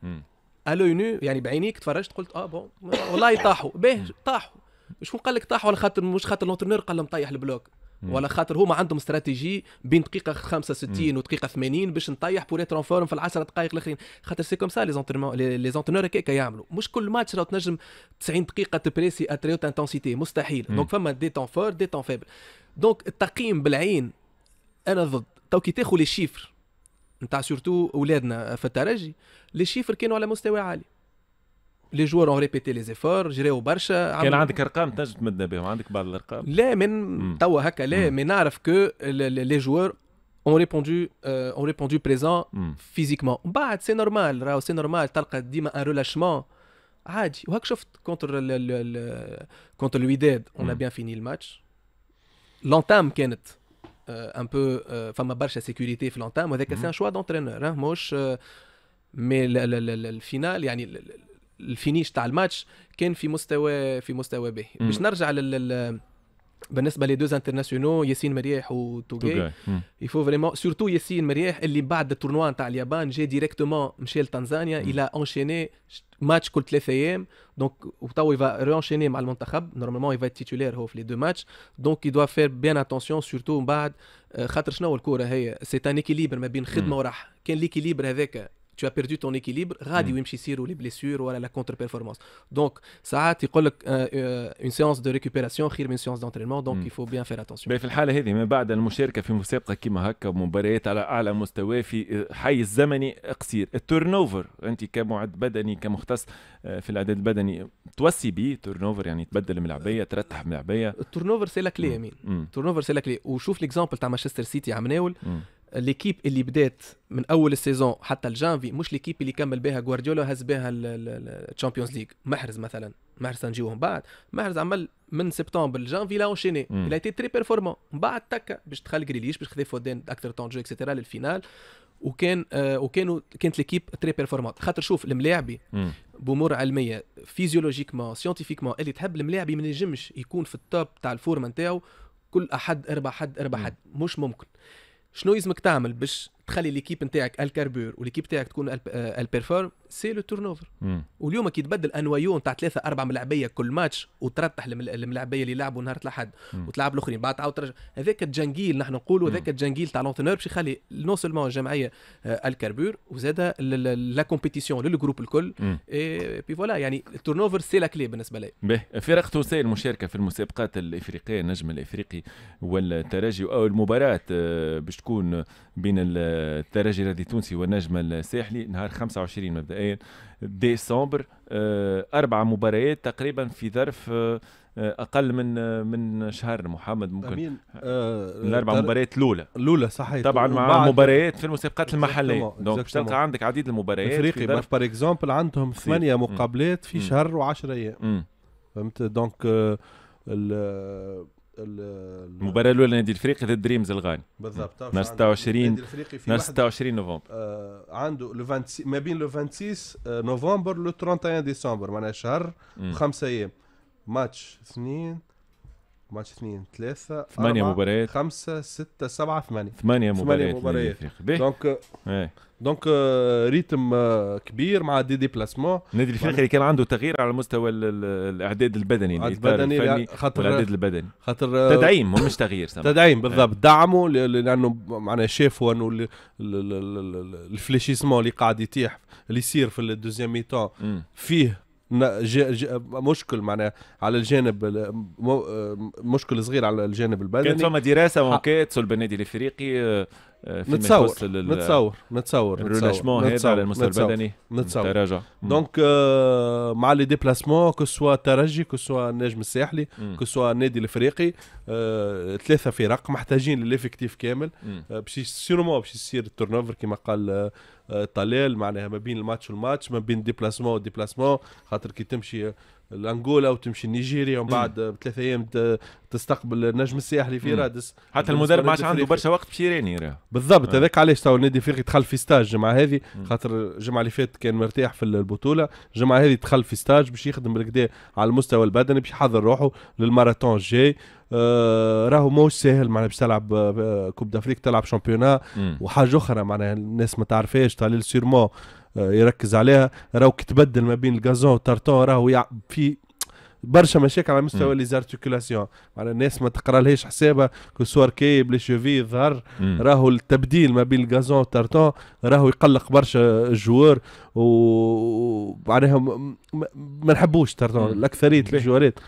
الو نو يعني بعينيك تفرجت قلت اه بون والله طاحوا باهي طاحوا شكون قال لك طاحوا على خاطر مش خاطر لونترنور قال لهم طيح البلوك ولا خاطر هما عندهم استراتيجي بين دقيقه 65 ودقيقه 80 باش نطيح بور اون فورم في العشر دقائق الاخرين خاطر سي كوم سا لي زونترمون لي زونترنور هكاك يعملوا مش كل ماتش راه تنجم 90 دقيقه تبريسي اتري اوت انتنسيتي مستحيل دونك فما دي تون فور دي تون فيبل دونك التقييم بالعين انا ضد تو كي تاخذ لي شيفر نتاع سورتو اولادنا في الترجي لي شيفر كانوا على مستوى عالي Les joueurs ont répété les efforts, j'irai برشا عم... كان عندك ارقام تنجم تمدنا بهم عندك ont répondu présent physiquement c'est normal راهو سي نورمال تلقى ديما ان ريلاشمون عادي وهاك شفت كونتر كونتر الوداد اون بيان فيني الماتش لونتام كانت ان بو فما برشا سيكوريتي في لونتام وهذاك الفينيش تاع الماتش كان في مستوى في مستوى باهي باش نرجع لل بالنسبه لي دوز انترناسيونو ياسين مرياح وتوغاي يفو فريمون سورتو ياسين مرياح اللي بعد التورنوا تاع اليابان جا ديريكتومون مشى لتنزانيا الى انشيني ماتش كل ثلاثة ايام دونك وتو يفا ريانشيني مع المنتخب نورمالمون يفا تيتولير هو في لي دو ماتش دونك يدوا فير بيان اتونسيون سورتو من بعد خاطر شنو الكوره هي سي ان ايكيليبر ما بين خدمه وراحه كان ليكيليبر هذاك tu as perdu ton équilibre غادي يمشي يصيروا لي بليسيور ولا لا كونتر بيرفورمانس دونك ساعات يقول لك اون سيونس دو ريكوبيراسيون خير من سيونس دونترينمون دونك يفو بيان فير اتونسيون في الحاله هذه من بعد المشاركه في مسابقه كيما هكا ومباريات على اعلى مستوى في آه، حي الزمني قصير التورن اوفر انت كمعد بدني كمختص آه، في الاعداد البدني توصي به تورن اوفر يعني تبدل من ترتح من العبيه اوفر سي لا كلي يمين التورن اوفر سي لا كلي وشوف ليكزامبل تاع مانشستر سيتي عم ناول mm. ليكيب اللي بدات من اول السيزون حتى الجانفي مش ليكيب اللي كمل بها جوارديولا هز بها الشامبيونز ليج محرز مثلا محرز نجيوهم بعد محرز عمل من سبتمبر لجانفي لا اونشيني لا تي تري بيرفورمون من بعد تكا باش دخل جريليش باش خذا فودين اكثر طون جو اكسترا للفينال وكان آه وكانوا كانت ليكيب تري بيرفورمون خاطر شوف الملاعبي بامور علميه فيزيولوجيكمون سيونتيفيكمون اللي تحب الملاعبي ما ينجمش يكون في التوب تاع الفورمه نتاعو كل احد اربع حد اربع حد مش ممكن شنو يزمك تعمل باش تخلي ليكيب نتاعك الكاربور والليكيب نتاعك تكون البيرفورم سي لو تورن اوفر واليوم كي تبدل انويون نتاع ثلاثه اربع ملاعبيه كل ماتش وترتح الملاعبيه اللي لعبوا نهار الاحد وتلعب الاخرين بعد تعاود ترجع هذاك الجنجيل نحن نقولوا هذاك الجنجيل تاع لونتونور باش يخلي نو سولمون الجمعيه الكاربور وزاد لا كومبيتيسيون للجروب الكل اي بي فوالا يعني التورن اوفر سي لا كلي بالنسبه لي باهي فرق تونسيه المشاركه في المسابقات الافريقيه النجم الافريقي والترجي او المباراه آه، باش تكون بين الترجي الرياضي التونسي والنجم الساحلي نهار 25 مبدئيا ديسمبر آه، أربع مباريات تقريبا في ظرف آه، آه، اقل من من شهر محمد ممكن امين آه الاربع مباريات الاولى الاولى صحيح طبعا مع مباريات في المسابقات المحليه دونك تلقى عندك عديد المباريات افريقي بار اكزومبل عندهم ثمانيه مقابلات في شهر و10 ايام فهمت دونك المباراه الاولى نادي الفريق ضد دريمز الغاني بالضبط نهار 26 نهار 26 نوفمبر آه عنده لو 26 ما بين لو 26 آه، نوفمبر لو 31 ديسمبر معناها شهر وخمسة ايام ماتش اثنين ماتش اثنين ثلاثة ثمانية مباريات خمسة ستة سبعة ثمانية ثمانية مباريات مباريات دونك ايه. دونك آه، ريتم آه، كبير مع دي ديبلاسمون النادي الافريقي اللي كان عنده تغيير على مستوى الاعداد البدني البدني خاطر الاعداد آه، البدني خاطر تدعيم مش تغيير تدعيم بالضبط إيه. دعموا لانه معناها شافوا انه الفليشيسمون اللي قاعد يتيح اللي يصير في الدوزيام ميتون فيه جي جي مشكل معناه على الجانب مشكل صغير على الجانب البدني كانت فما دراسه مونكيت بالنادي الافريقي آه، آه، نتصور نتصور نتصور الريلاشمون هذا على المستوى البدني متصور تراجع دونك euh, مع لي ديبلاسمون كو سوا الترجي كو سوا النجم الساحلي كو سوا النادي الافريقي ثلاثه فرق محتاجين للافكتيف كامل آه، باش سيرمون باش يصير التورن اوفر كما قال آه، طلال معناها ما بين الماتش والماتش ما بين ديبلاسمون وديبلاسمون خاطر كي تمشي الانغولا وتمشي نيجيريا ومن بعد بثلاث ايام تستقبل النجم الساحلي في رادس حتى المدرب ما عنده برشا وقت باش يراني بالضبط آه. هذاك علاش تو النادي الافريقي دخل في ستاج الجمعه هذه خاطر الجمعه اللي فاتت كان مرتاح في البطوله الجمعه هذه دخل في ستاج باش يخدم بالكدا على المستوى البدني باش يحضر روحه للماراثون الجاي آه، راهو موش ساهل معناها باش تلعب آه، كوب دافريك تلعب شامبيونا وحاجه اخرى معناها الناس ما تعرفهاش تعليل سيرمون يركز عليها راهو تبدل ما بين الجازون والتارتون راهو في برشا مشاكل على مستوى لي زارتيكولاسيون معناها الناس ما تقرا لهاش حسابها كو سوار كايب لي شوفي راهو التبديل ما بين الغازون والتارتون راهو يقلق برشا الجوار ومعناها ما نحبوش تارتون الاكثريه الجوارات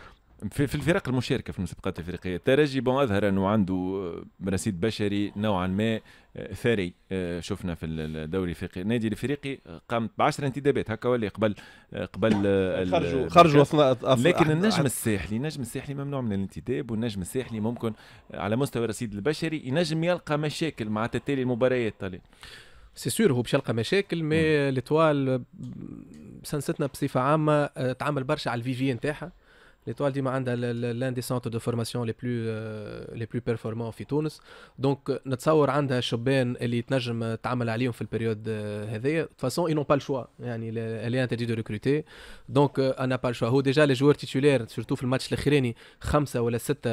في, في الفرق المشاركه في المسابقات الافريقيه الترجي بون اظهر انه عنده آه، رصيد بشري نوعا ما آه، ثري آه، شفنا في الدوري الافريقي النادي الافريقي قام ب 10 انتدابات هكا ولا قبل قبل خرجوا خرجوا اثناء لكن النجم الساحلي النجم الساحلي ممنوع من الانتداب والنجم الساحلي ممكن على مستوى الرصيد البشري ينجم يلقى مشاكل مع تتالي المباريات طالع سي سور هو باش يلقى مشاكل مي نعم. ليتوال سنستنا بصفه عامه تعمل برشا على الفيفي نتاعها L'étoile Dima est l'un des centres de formation les plus, euh, les plus performants en Tunis. Donc, euh, notre a un qui période euh, de façon, ils n'ont pas le choix. elle est interdit de recruter. Donc, on n'a pas le choix. déjà, les joueurs titulaires, surtout le match de ou 7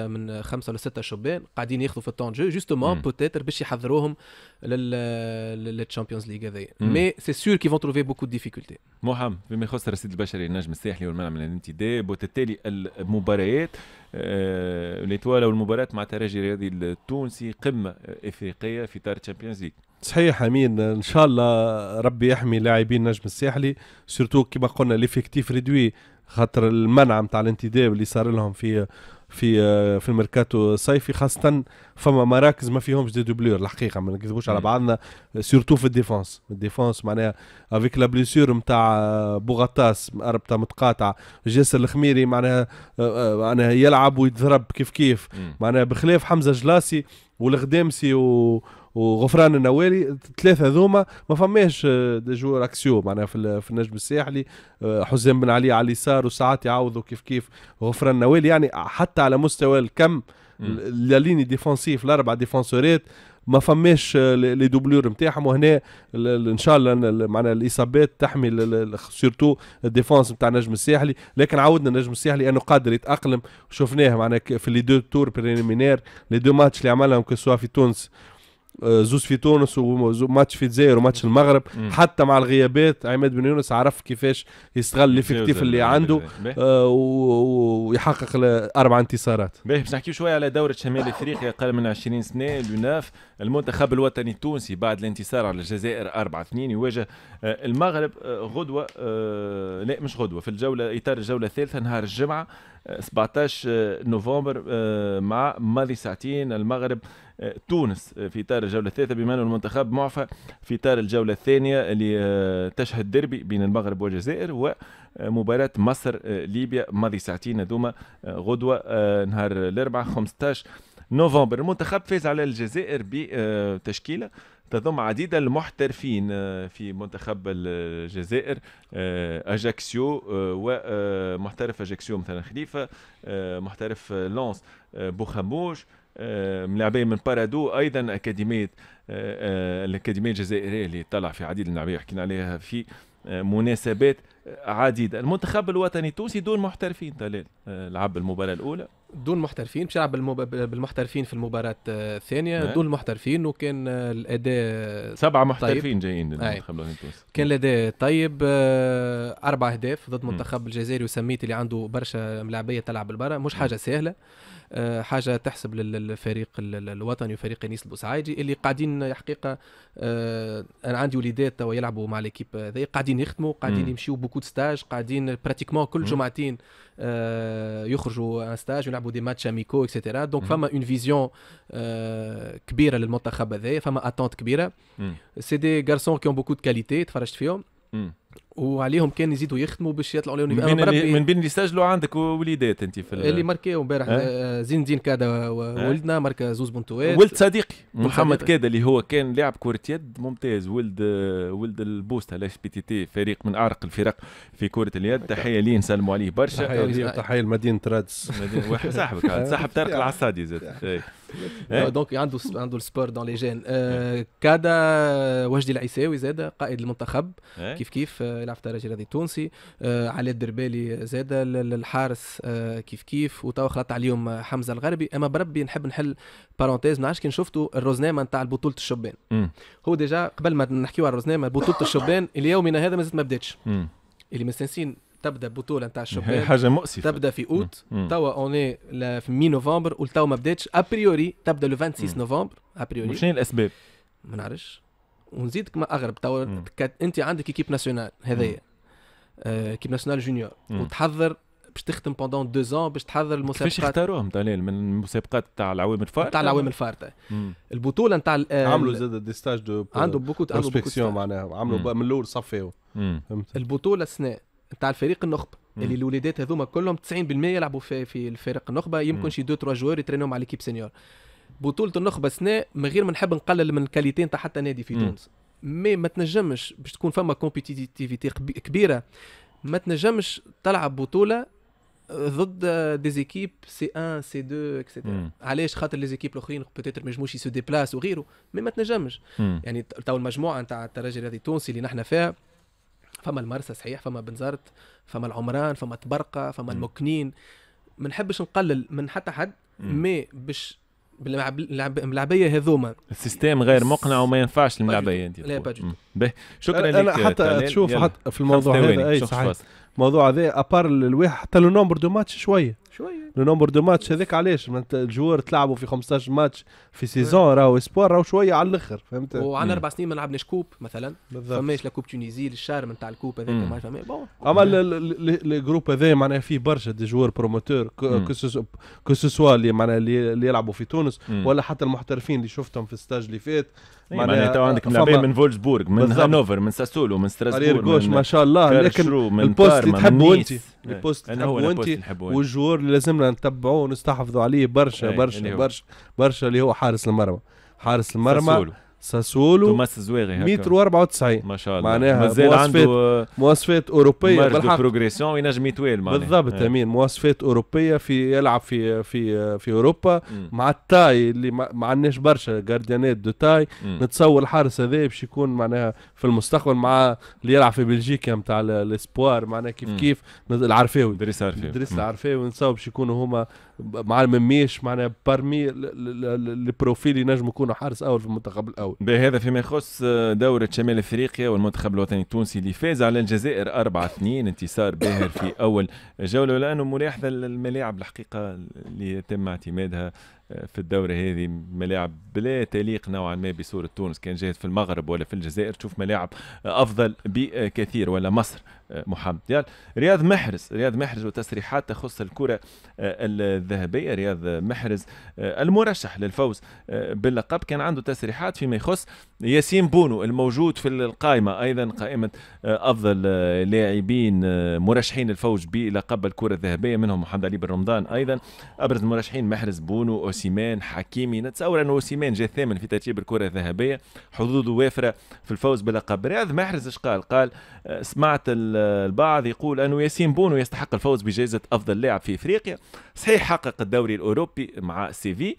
de justement, mm. peut-être, pour la Champions League. Mm. Mais c'est sûr qu'ils vont trouver beaucoup de difficultés. Moham, المباريات نتوالوا آه، المباراة مع الترجي الرياضي التونسي قمة إفريقية في إطار تشامبيونز ليج صحيح امين ان شاء الله ربي يحمي لاعبين نجم الساحلي سورتو كما قلنا ليفيكتيف ريدوي خاطر المنع نتاع الانتداب اللي صار لهم في في آه، في الميركاتو الصيفي خاصه فما مراكز ما فيهمش دي دوبلور الحقيقه ما نكذبوش على بعضنا سيرتو في الديفونس الديفونس معناها افيك لا بليسور نتاع بوغاتاس ربطه متقاطعه جاسر الخميري معناها آه، آه، معناها يلعب ويتضرب كيف كيف معناها بخلاف حمزه جلاسي والخدامسي و وغفران النوالي الثلاثه هذوما ما فماش آه، دي جوار اكسيو معناها في, النجم الساحلي آه، حسام بن علي على اليسار وساعات يعوضوا كيف كيف غفران النوالي يعني حتى على مستوى الكم ليني ديفونسيف الاربع ديفونسورات ما فماش آه، لي دوبلور نتاعهم وهنا ان شاء الله معناها الاصابات تحمي سيرتو الديفونس نتاع النجم الساحلي لكن عودنا النجم الساحلي انه قادر يتاقلم شفناه معناها في لي دو تور بريليمينير لي دو ماتش اللي عملهم كسوا في تونس آه، زوز في تونس وماتش في الجزائر وماتش المغرب مم. حتى مع الغيابات عماد بن يونس عرف كيفاش يستغل الافكتيف اللي عنده آه ويحقق اربع انتصارات باهي باش نحكيو شويه على دوره شمال افريقيا اقل من 20 سنه لوناف المنتخب الوطني التونسي بعد الانتصار على الجزائر 4 2 يواجه آه، المغرب آه، غدوه آه لا مش غدوه في الجوله اطار الجوله الثالثه نهار الجمعه 17 نوفمبر مع ماضي ساعتين المغرب تونس في اطار الجوله الثالثه بما أن المنتخب معفى في اطار الجوله الثانيه اللي آه، تشهد ديربي بين المغرب والجزائر ومباراه مصر آه، ليبيا ماضي ساعتين هذوما آه، غدوه نهار الاربعاء 15 نوفمبر المنتخب فاز على الجزائر بتشكيله تضم عديد المحترفين آه، في منتخب الجزائر آه، اجاكسيو آه، ومحترف اجاكسيو مثلا خليفه محترف لونس بوخاموش ملاعبين من بارادو ايضا اكاديميه الاكاديميه الجزائريه اللي طلع في عديد اللاعبين حكينا عليها في مناسبات عديده المنتخب الوطني التونسي دون محترفين طلال لعب المباراه الاولى دون محترفين مش يلعب بالمحترفين في المباراه آه، الثانيه نعم. دون المحترفين وكان آه، الاداء سبعه طيب. محترفين طيب. جايين أيوة. كان الاداء طيب آه، اربع اهداف ضد منتخب الجزائري وسميت اللي عنده برشا ملاعبيه تلعب بالبرا مش حاجه سهله آه، حاجه تحسب للفريق الوطني وفريق انيس البوسعايدي اللي قاعدين حقيقه آه، انا عندي وليدات توا يلعبوا مع ليكيب هذايا قاعدين يخدموا قاعدين يمشيو بوكو ستاج قاعدين براتيكمون كل جمعتين آه، يخرجوا ان ستاج ويلعبوا دي ماتش اميكو اكسترا دونك فما اون فيزيون كبيره للمنتخب هذايا فما اتونت كبيره سي دي غارسون كي اون بوكو دو كاليتي تفرجت فيهم وعليهم كان يزيدوا يخدموا باش يطلعوا لهم من, من, من بين اللي سجلوا عندك وليدات انت في اللي ماركيو امبارح أه؟ زين زين كادا ولدنا ماركا زوز بنتوات ولد صديقي محمد كادا اللي هو كان لاعب كره يد ممتاز ولد ولد البوست على بي تي تي فريق من اعرق الفرق في كره اليد تحيه ليه نسلموا عليه برشا تحيه لمدينه رادس صاحبك صاحب طارق العصادي زاد دونك عنده عنده السبور دون لي جين كادا وجدي العيساوي زاد قائد المنتخب إيه. كيف كيف يلعب في الدرجه الرياضي التونسي آه، علي الدربالي زاد الحارس آه، كيف كيف وتوا خلطت عليهم حمزه الغربي اما بربي نحب نحل بارونتيز ما عادش كي شفتوا الروزنامه نتاع بطوله الشبان هو ديجا قبل ما نحكيو على الروزنامه بطوله الشبان ليومنا هذا مازالت ما بداتش اللي مستنسين تبدا بطوله نتاع الشبان حاجه مؤسفه تبدا في اوت توا اوني في مي نوفمبر وتوا ما بداتش ابريوري تبدا لو 26 نوفمبر ابريوري شنو الاسباب؟ ما نعرفش ونزيدك ما اغرب تو انت عندك ايكيب ناسيونال هذايا ايكيب ناسيونال جونيور وتحضر باش تخدم بوندون دو زون باش تحضر المسابقات كيفاش اختاروهم من المسابقات تاع العوامل الفارطه تاع العوامل الفارطه البطوله نتاع آه، عملوا زاد دي ستاج دو عندهم بوكو عندهم معناها عملوا من الاول صفيو البطوله السنه نتاع الفريق النخبه اللي الوليدات هذوما كلهم 90% يلعبوا في في الفريق النخبه يمكن شي دو تروا جوار يترينهم على ليكيب سينيور بطوله النخبه سنا من غير ما نحب نقلل من الكاليتي نتاع حتى نادي في تونس مي ما تنجمش باش تكون فما كومبيتيتيفيتي كبيره ما تنجمش تلعب بطوله آه، ضد ديزيكيب سي 1 سي 2 اكسيتيرا علاش خاطر ليزيكيب الاخرين بوتيتر ما يجموش يسو ديبلاس وغيره مي ما تنجمش يعني تو المجموعه نتاع الترجي الرياضي التونسي اللي نحن فيها فما المرسى صحيح فما بنزرت فما العمران فما تبرقه فما المكنين ما نحبش نقلل من حتى حد مي باش الملعبيه هذوما السيستم غير مقنع وما طيب، ينفعش طيب، الملعبيه انت طيب، لا باجد شكرا لك انا حتى تشوف حتى في الموضوع هذا اي صحيح الموضوع هذا ابار الواحد حتى لو نومبر دو ماتش شويه شويه لو نومبر دو ماتش هذاك علاش الجوار تلعبوا في 15 ماتش في سيزون إيه. راهو اسبوار راهو شويه على الاخر فهمت وعن إيه. اربع سنين ما لعبناش كوب مثلا بالضبط فماش لا كوب تونيزي الشارم نتاع الكوب هذاك إيه. ما فماش بون اما الجروب هذا معناها فيه برشا دي جوار بروموتور كو سوا اللي معناها اللي يلعبوا في تونس ولا حتى المحترفين اللي شفتهم في الستاج اللي فات معناها تو عندك ملاعبين من فولسبورغ من هانوفر من ساسولو من ستراسبورغ من ما شاء الله لكن البوست اللي تحبوا انت البوست اللي تحبوا انت والجوار اللي لازمنا نتبعوه ونستحفظوا عليه برشا إيه، برشا برشا برشا اللي هو حارس المرمى حارس المرمى ساسولو توماس زويغي 194 ما شاء الله معناها مازال عنده مواصفات اوروبيه بالحق بروغريسيون ينجم يتوال معناها بالضبط امين مواصفات اوروبيه في يلعب في في في اوروبا مع التاي اللي ما عندناش برشا جارديانات دو تاي نتصور الحارس هذا باش يكون معناها في المستقبل مع اللي يلعب في بلجيكا نتاع الاسبوار معناها كيف كيف العرفاوي دريس العرفاوي دريس العرفاوي نتصور باش يكونوا هما مع المميش معناها بارمي البروفيل ينجم يكونوا حارس اول في المنتخب الاول. بهذا فيما يخص دورة شمال افريقيا والمنتخب الوطني التونسي اللي فاز على الجزائر 4 2 انتصار باهر في اول جولة ولانه ملاحظة الملاعب الحقيقة اللي تم اعتمادها في الدورة هذه ملاعب بلا تليق نوعا ما بصورة تونس كان جاهز في المغرب ولا في الجزائر تشوف ملاعب أفضل بكثير ولا مصر محمد ديال رياض محرز رياض محرز وتسريحات تخص الكرة آه، الذهبية رياض محرز آه، المرشح للفوز آه، باللقب كان عنده تسريحات فيما يخص ياسين بونو الموجود في القائمة أيضا قائمة أفضل لاعبين مرشحين الفوز بلقب الكرة الذهبية منهم محمد علي بن رمضان أيضا أبرز المرشحين محرز بونو أوسيمان حكيمي نتصور أن أوسيمان جاء ثامن في ترتيب الكرة الذهبية حظوظه وافرة في الفوز باللقب رياض محرز ايش قال قال سمعت ال البعض يقول أنه ياسين بونو يستحق الفوز بجائزة أفضل لاعب في إفريقيا صحيح حقق الدوري الأوروبي مع سيفي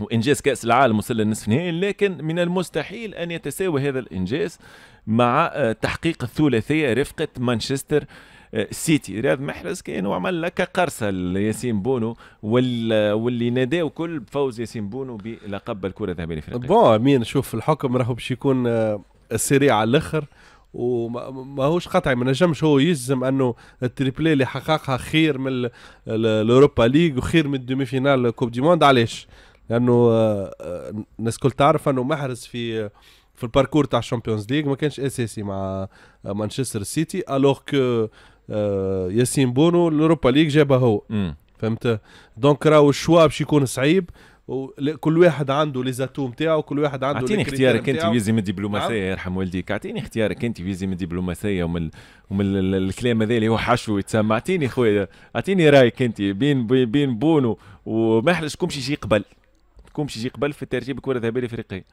وإنجاز كأس العالم وصل للنصف النهائي لكن من المستحيل أن يتساوى هذا الإنجاز مع آه، تحقيق الثلاثية رفقة مانشستر آه، سيتي رياض محرز كان وعمل لك قرصه لياسين بونو وال... واللي ناداو كل بفوز ياسين بونو بلقب الكره الذهبيه الافريقيه. بون امين شوف الحكم راهو باش يكون آه، سريع على الاخر وما هوش قطعي ما نجمش هو يجزم انه التريبلي اللي حققها خير من الاوروبا ليج وخير من الدومي فينال كوب دي موند علاش؟ لانه آه، الناس الكل تعرف انه محرز في في الباركور تاع الشامبيونز ليج ما كانش اساسي مع مانشستر سيتي الوغ كو ياسين بونو الاوروبا ليج جابها هو فهمت دونك راهو الشوا باش يكون صعيب وكل واحد عنده ليزاتو نتاعو كل واحد عنده اعطيني اختيارك انت فيزي من الدبلوماسيه نعم. يرحم والديك اعطيني اختيارك انت فيزي من الدبلوماسيه ومن ومن الكلام هذا اللي هو حشو يتسمى اعطيني خويا اعطيني رايك انت بين بين بونو ومحلش كومش يجي قبل كومش يجي قبل في الترتيب الكره الذهبيه الافريقيه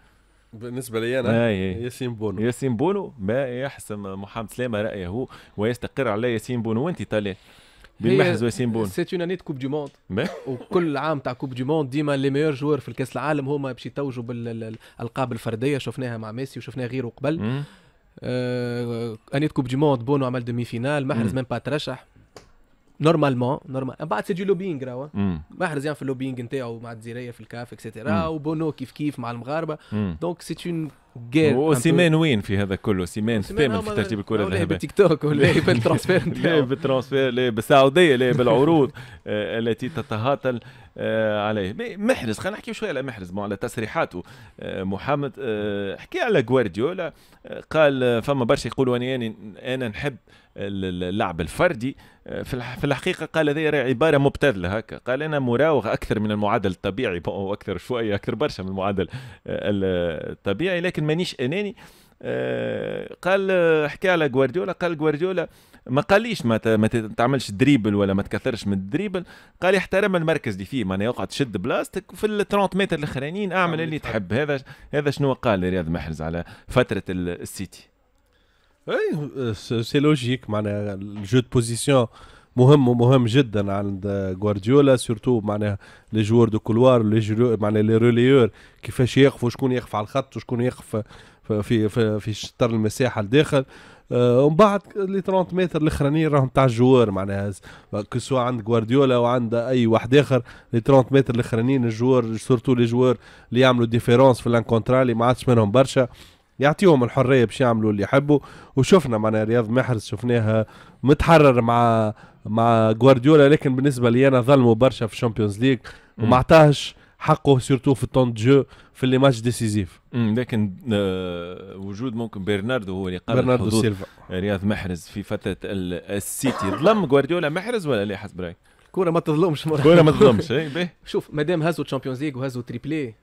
بالنسبة لي أنا آه، إيه، إيه. ياسين بونو ياسين بونو ما يحسم محمد سلامة رأيه ويستقر على ياسين بونو وأنت طالع بين محرز وياسين بون سيت اون اني كوب دي موند وكل عام تاع كوب دي موند ديما لي ميور جوار في الكاس العالم هما باش يتوجوا بالالقاب الفرديه شفناها مع ميسي وشفناها غيره قبل آه انيت كوب دي موند بونو عمل دومي فينال محرز ميم با ترشح نورمالمون نورمال بعد سي دي لوبينغ راهو محرز يعمل في اللوبينغ نتاعو مع الجزائريه في الكاف اكسيتيرا وبونو كيف كيف مع المغاربه دونك سي اون غير وسيمين وين في هذا كله سيمين الثامن في ترتيب الكره الذهبيه بالتيك توك ولا بالترانسفير ليه بالترانسفير ليه بالسعوديه ليه بالعروض آه، التي تتهاطل آه، عليه محرز خلينا نحكي شوي على محرز على تصريحاته آه، محمد آه، حكي على جوارديولا قال فما برشا يقولوا اني يعني انا نحب اللعب الفردي في الحقيقه قال هذه عباره مبتذله هكا قال انا مراوغ اكثر من المعدل الطبيعي واكثر شويه اكثر برشا من المعدل الطبيعي لكن مانيش اناني قال حكى على جوارديولا قال جوارديولا ما قاليش ما, تعملش دريبل ولا ما تكثرش من الدريبل قال احترم المركز اللي فيه معناها يقعد تشد بلاستك وفي ال 30 متر الاخرانيين اعمل اللي تحب هذا هذا شنو قال رياض محرز على فتره السيتي اي سي لوجيك معناها الجو دو بوزيسيون مهم ومهم جدا عند جوارديولا سورتو معناها لي جوار دو كولوار لي جو معناها لي روليور كيفاش يقفوا شكون يقف على الخط وشكون يقف في في في, في شطر المساحه لداخل آه، ومن بعد لي 30 متر الاخرانيين راهم تاع الجوار معناها كسوا عند جوارديولا وعند اي واحد اخر لي 30 متر الاخرانيين الجوار سورتو لي جوار اللي يعملوا ديفيرونس في الانكونترا اللي ما عادش منهم برشا يعطيهم الحريه باش يعملوا اللي يحبوا وشفنا معناها رياض محرز شفناها متحرر مع مع جوارديولا لكن بالنسبه لي انا ظلموا برشا في الشامبيونز ليج وما عطاهش حقه سورتو في الطون دو في لي ماتش ديسيزيف لكن آه، وجود ممكن برناردو هو اللي قرر برناردو سيلفا رياض محرز في فتره السيتي ظلم غوارديولا محرز ولا لا حسب رايك؟ الكوره ما تظلمش الكوره ما تظلمش إيه، شوف مادام هزوا تشامبيونز ليغ وهزوا تريبلي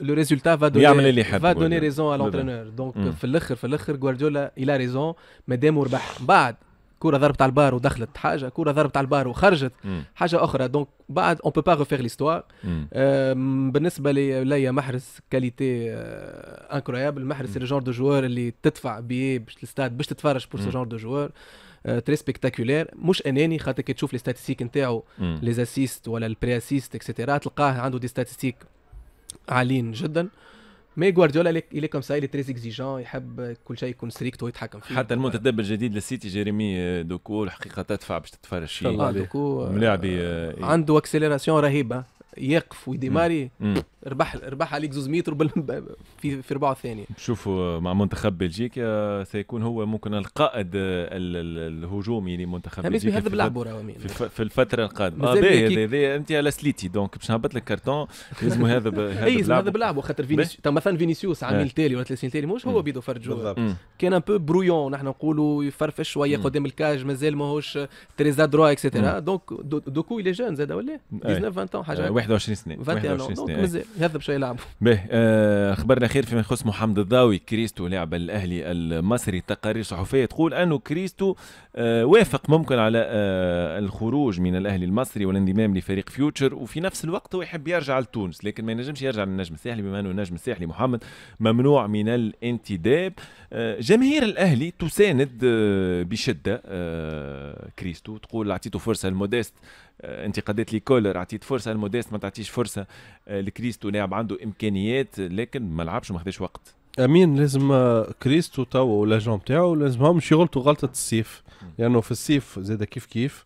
لو ريزولتا فا دوني يعمل اللي يحب فا دوني ريزون على لونترينور دونك في الاخر في الاخر غوارديولا الى ريزون مادام ربح بعد كره ضربت على البار ودخلت حاجه كره ضربت على البار وخرجت مم. حاجه اخرى دونك بعد اون بو با ريفير ليستوار بالنسبه لي ليا محرز كاليتي انكرويابل آه، محرز لو جونر دو جوار اللي تدفع بيه باش الاستاد باش تتفرج بور سو جونر دو جوار تري سبيكتاكولير مش اناني خاطر كي تشوف لي ستاتستيك نتاعو لي اسيست ولا البري اسيست اكسيتيرا تلقاه عنده دي ستاتستيك عاليين جدا مي جوارديولا الي كوم سا الي il اكزيجون يحب كل شيء يكون strict ويتحكم فيه حتى المنتدب الجديد للسيتي جيريمي آه، دوكو الحقيقه تدفع باش تتفرج فيه دوكو ملاعبي آه، آه، إيه. عنده اكسلراسيون رهيبه يقف ويديماري ربح ربح عليك زوز متر في في ربعه الثانيه شوفوا مع منتخب بلجيكا سيكون هو ممكن القائد الهجومي يعني لمنتخب بلجيكا في, في الفتره القادمه اه انت على سليتي دونك باش نهبط لك كارتون لازم هذا اي هذا بلعبه خاطر فينيسيوس مثلا فينيسيوس عامل تالي ولا ثلاث سنين تالي مش هو بيدو فرجو كان ان بو برويون نحن نقولوا يفرفش شويه قدام الكاج مازال ماهوش تريزا درو اكسترا دونك دوكو الي جون زاد ولا 19 20 حاجه آه، 21 سنه 21 سنه إيه. مازال يهذب شويه لعبه باهي خبر الاخير فيما يخص محمد الضاوي كريستو لاعب الاهلي المصري تقارير صحفيه تقول انه كريستو آه، وافق ممكن على آه، الخروج من الاهلي المصري والانضمام لفريق فيوتشر وفي نفس الوقت هو يحب يرجع لتونس لكن ما ينجمش يرجع للنجم الساحلي بما انه النجم الساحلي محمد ممنوع من الانتداب آه، جماهير الاهلي تساند بشده كريستو تقول اعطيته فرصه الموديست آه، انتقادات لكولر لي كولر عطيت فرصه لموديست ما تعطيش فرصه آه، لكريستو لاعب نعم، عنده امكانيات لكن ما لعبش وما خداش وقت امين لازم كريستو تو ولا جون تاعو لازمهم يغلطوا غلطه السيف لانه يعني في السيف زاد كيف كيف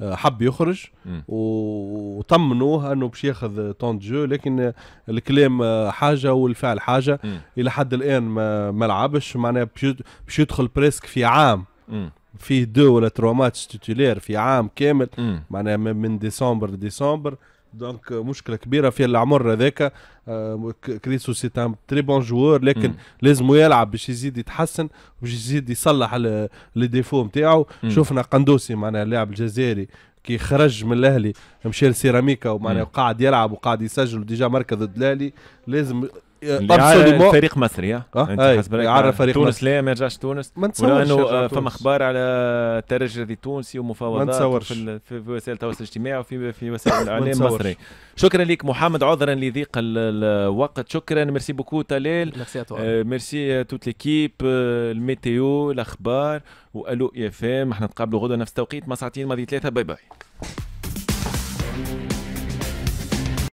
آه، حب يخرج وطمنوه انه باش ياخذ طون جو لكن الكلام حاجه والفعل حاجه الى حد الان ما, ما لعبش معناها باش يدخل بريسك في عام فيه دو ولا تروا ماتش تيتولير في عام كامل معناها من ديسمبر ديسمبر دونك مشكله كبيره في العمر هذاك آه، كريسو سي ان تري بون جوور لكن لازم يلعب باش يزيد يتحسن باش يزيد يصلح لي ديفو نتاعو شفنا قندوسي معناها اللاعب الجزائري كي خرج من الاهلي مشى لسيراميكا ومعناها قاعد يلعب وقاعد يسجل ديجا مركز ضد الاهلي لازم فريق مصري أه؟ يعرف آه. فريق تونس لا ما رجعش تونس ما نتصورش انه فما اخبار على ترجي التونسي ومفاوضات ما نتصورش في, في وسائل التواصل الاجتماعي وفي في وسائل الاعلام المصري شكرا لك محمد عذرا لضيق الوقت شكرا ميرسي بوكو تلال ميرسي توت ليكيب آه، آه، الميتيو الاخبار والو اف ام احنا نتقابلوا غدا نفس التوقيت مع ساعتين ماضي ثلاثه باي باي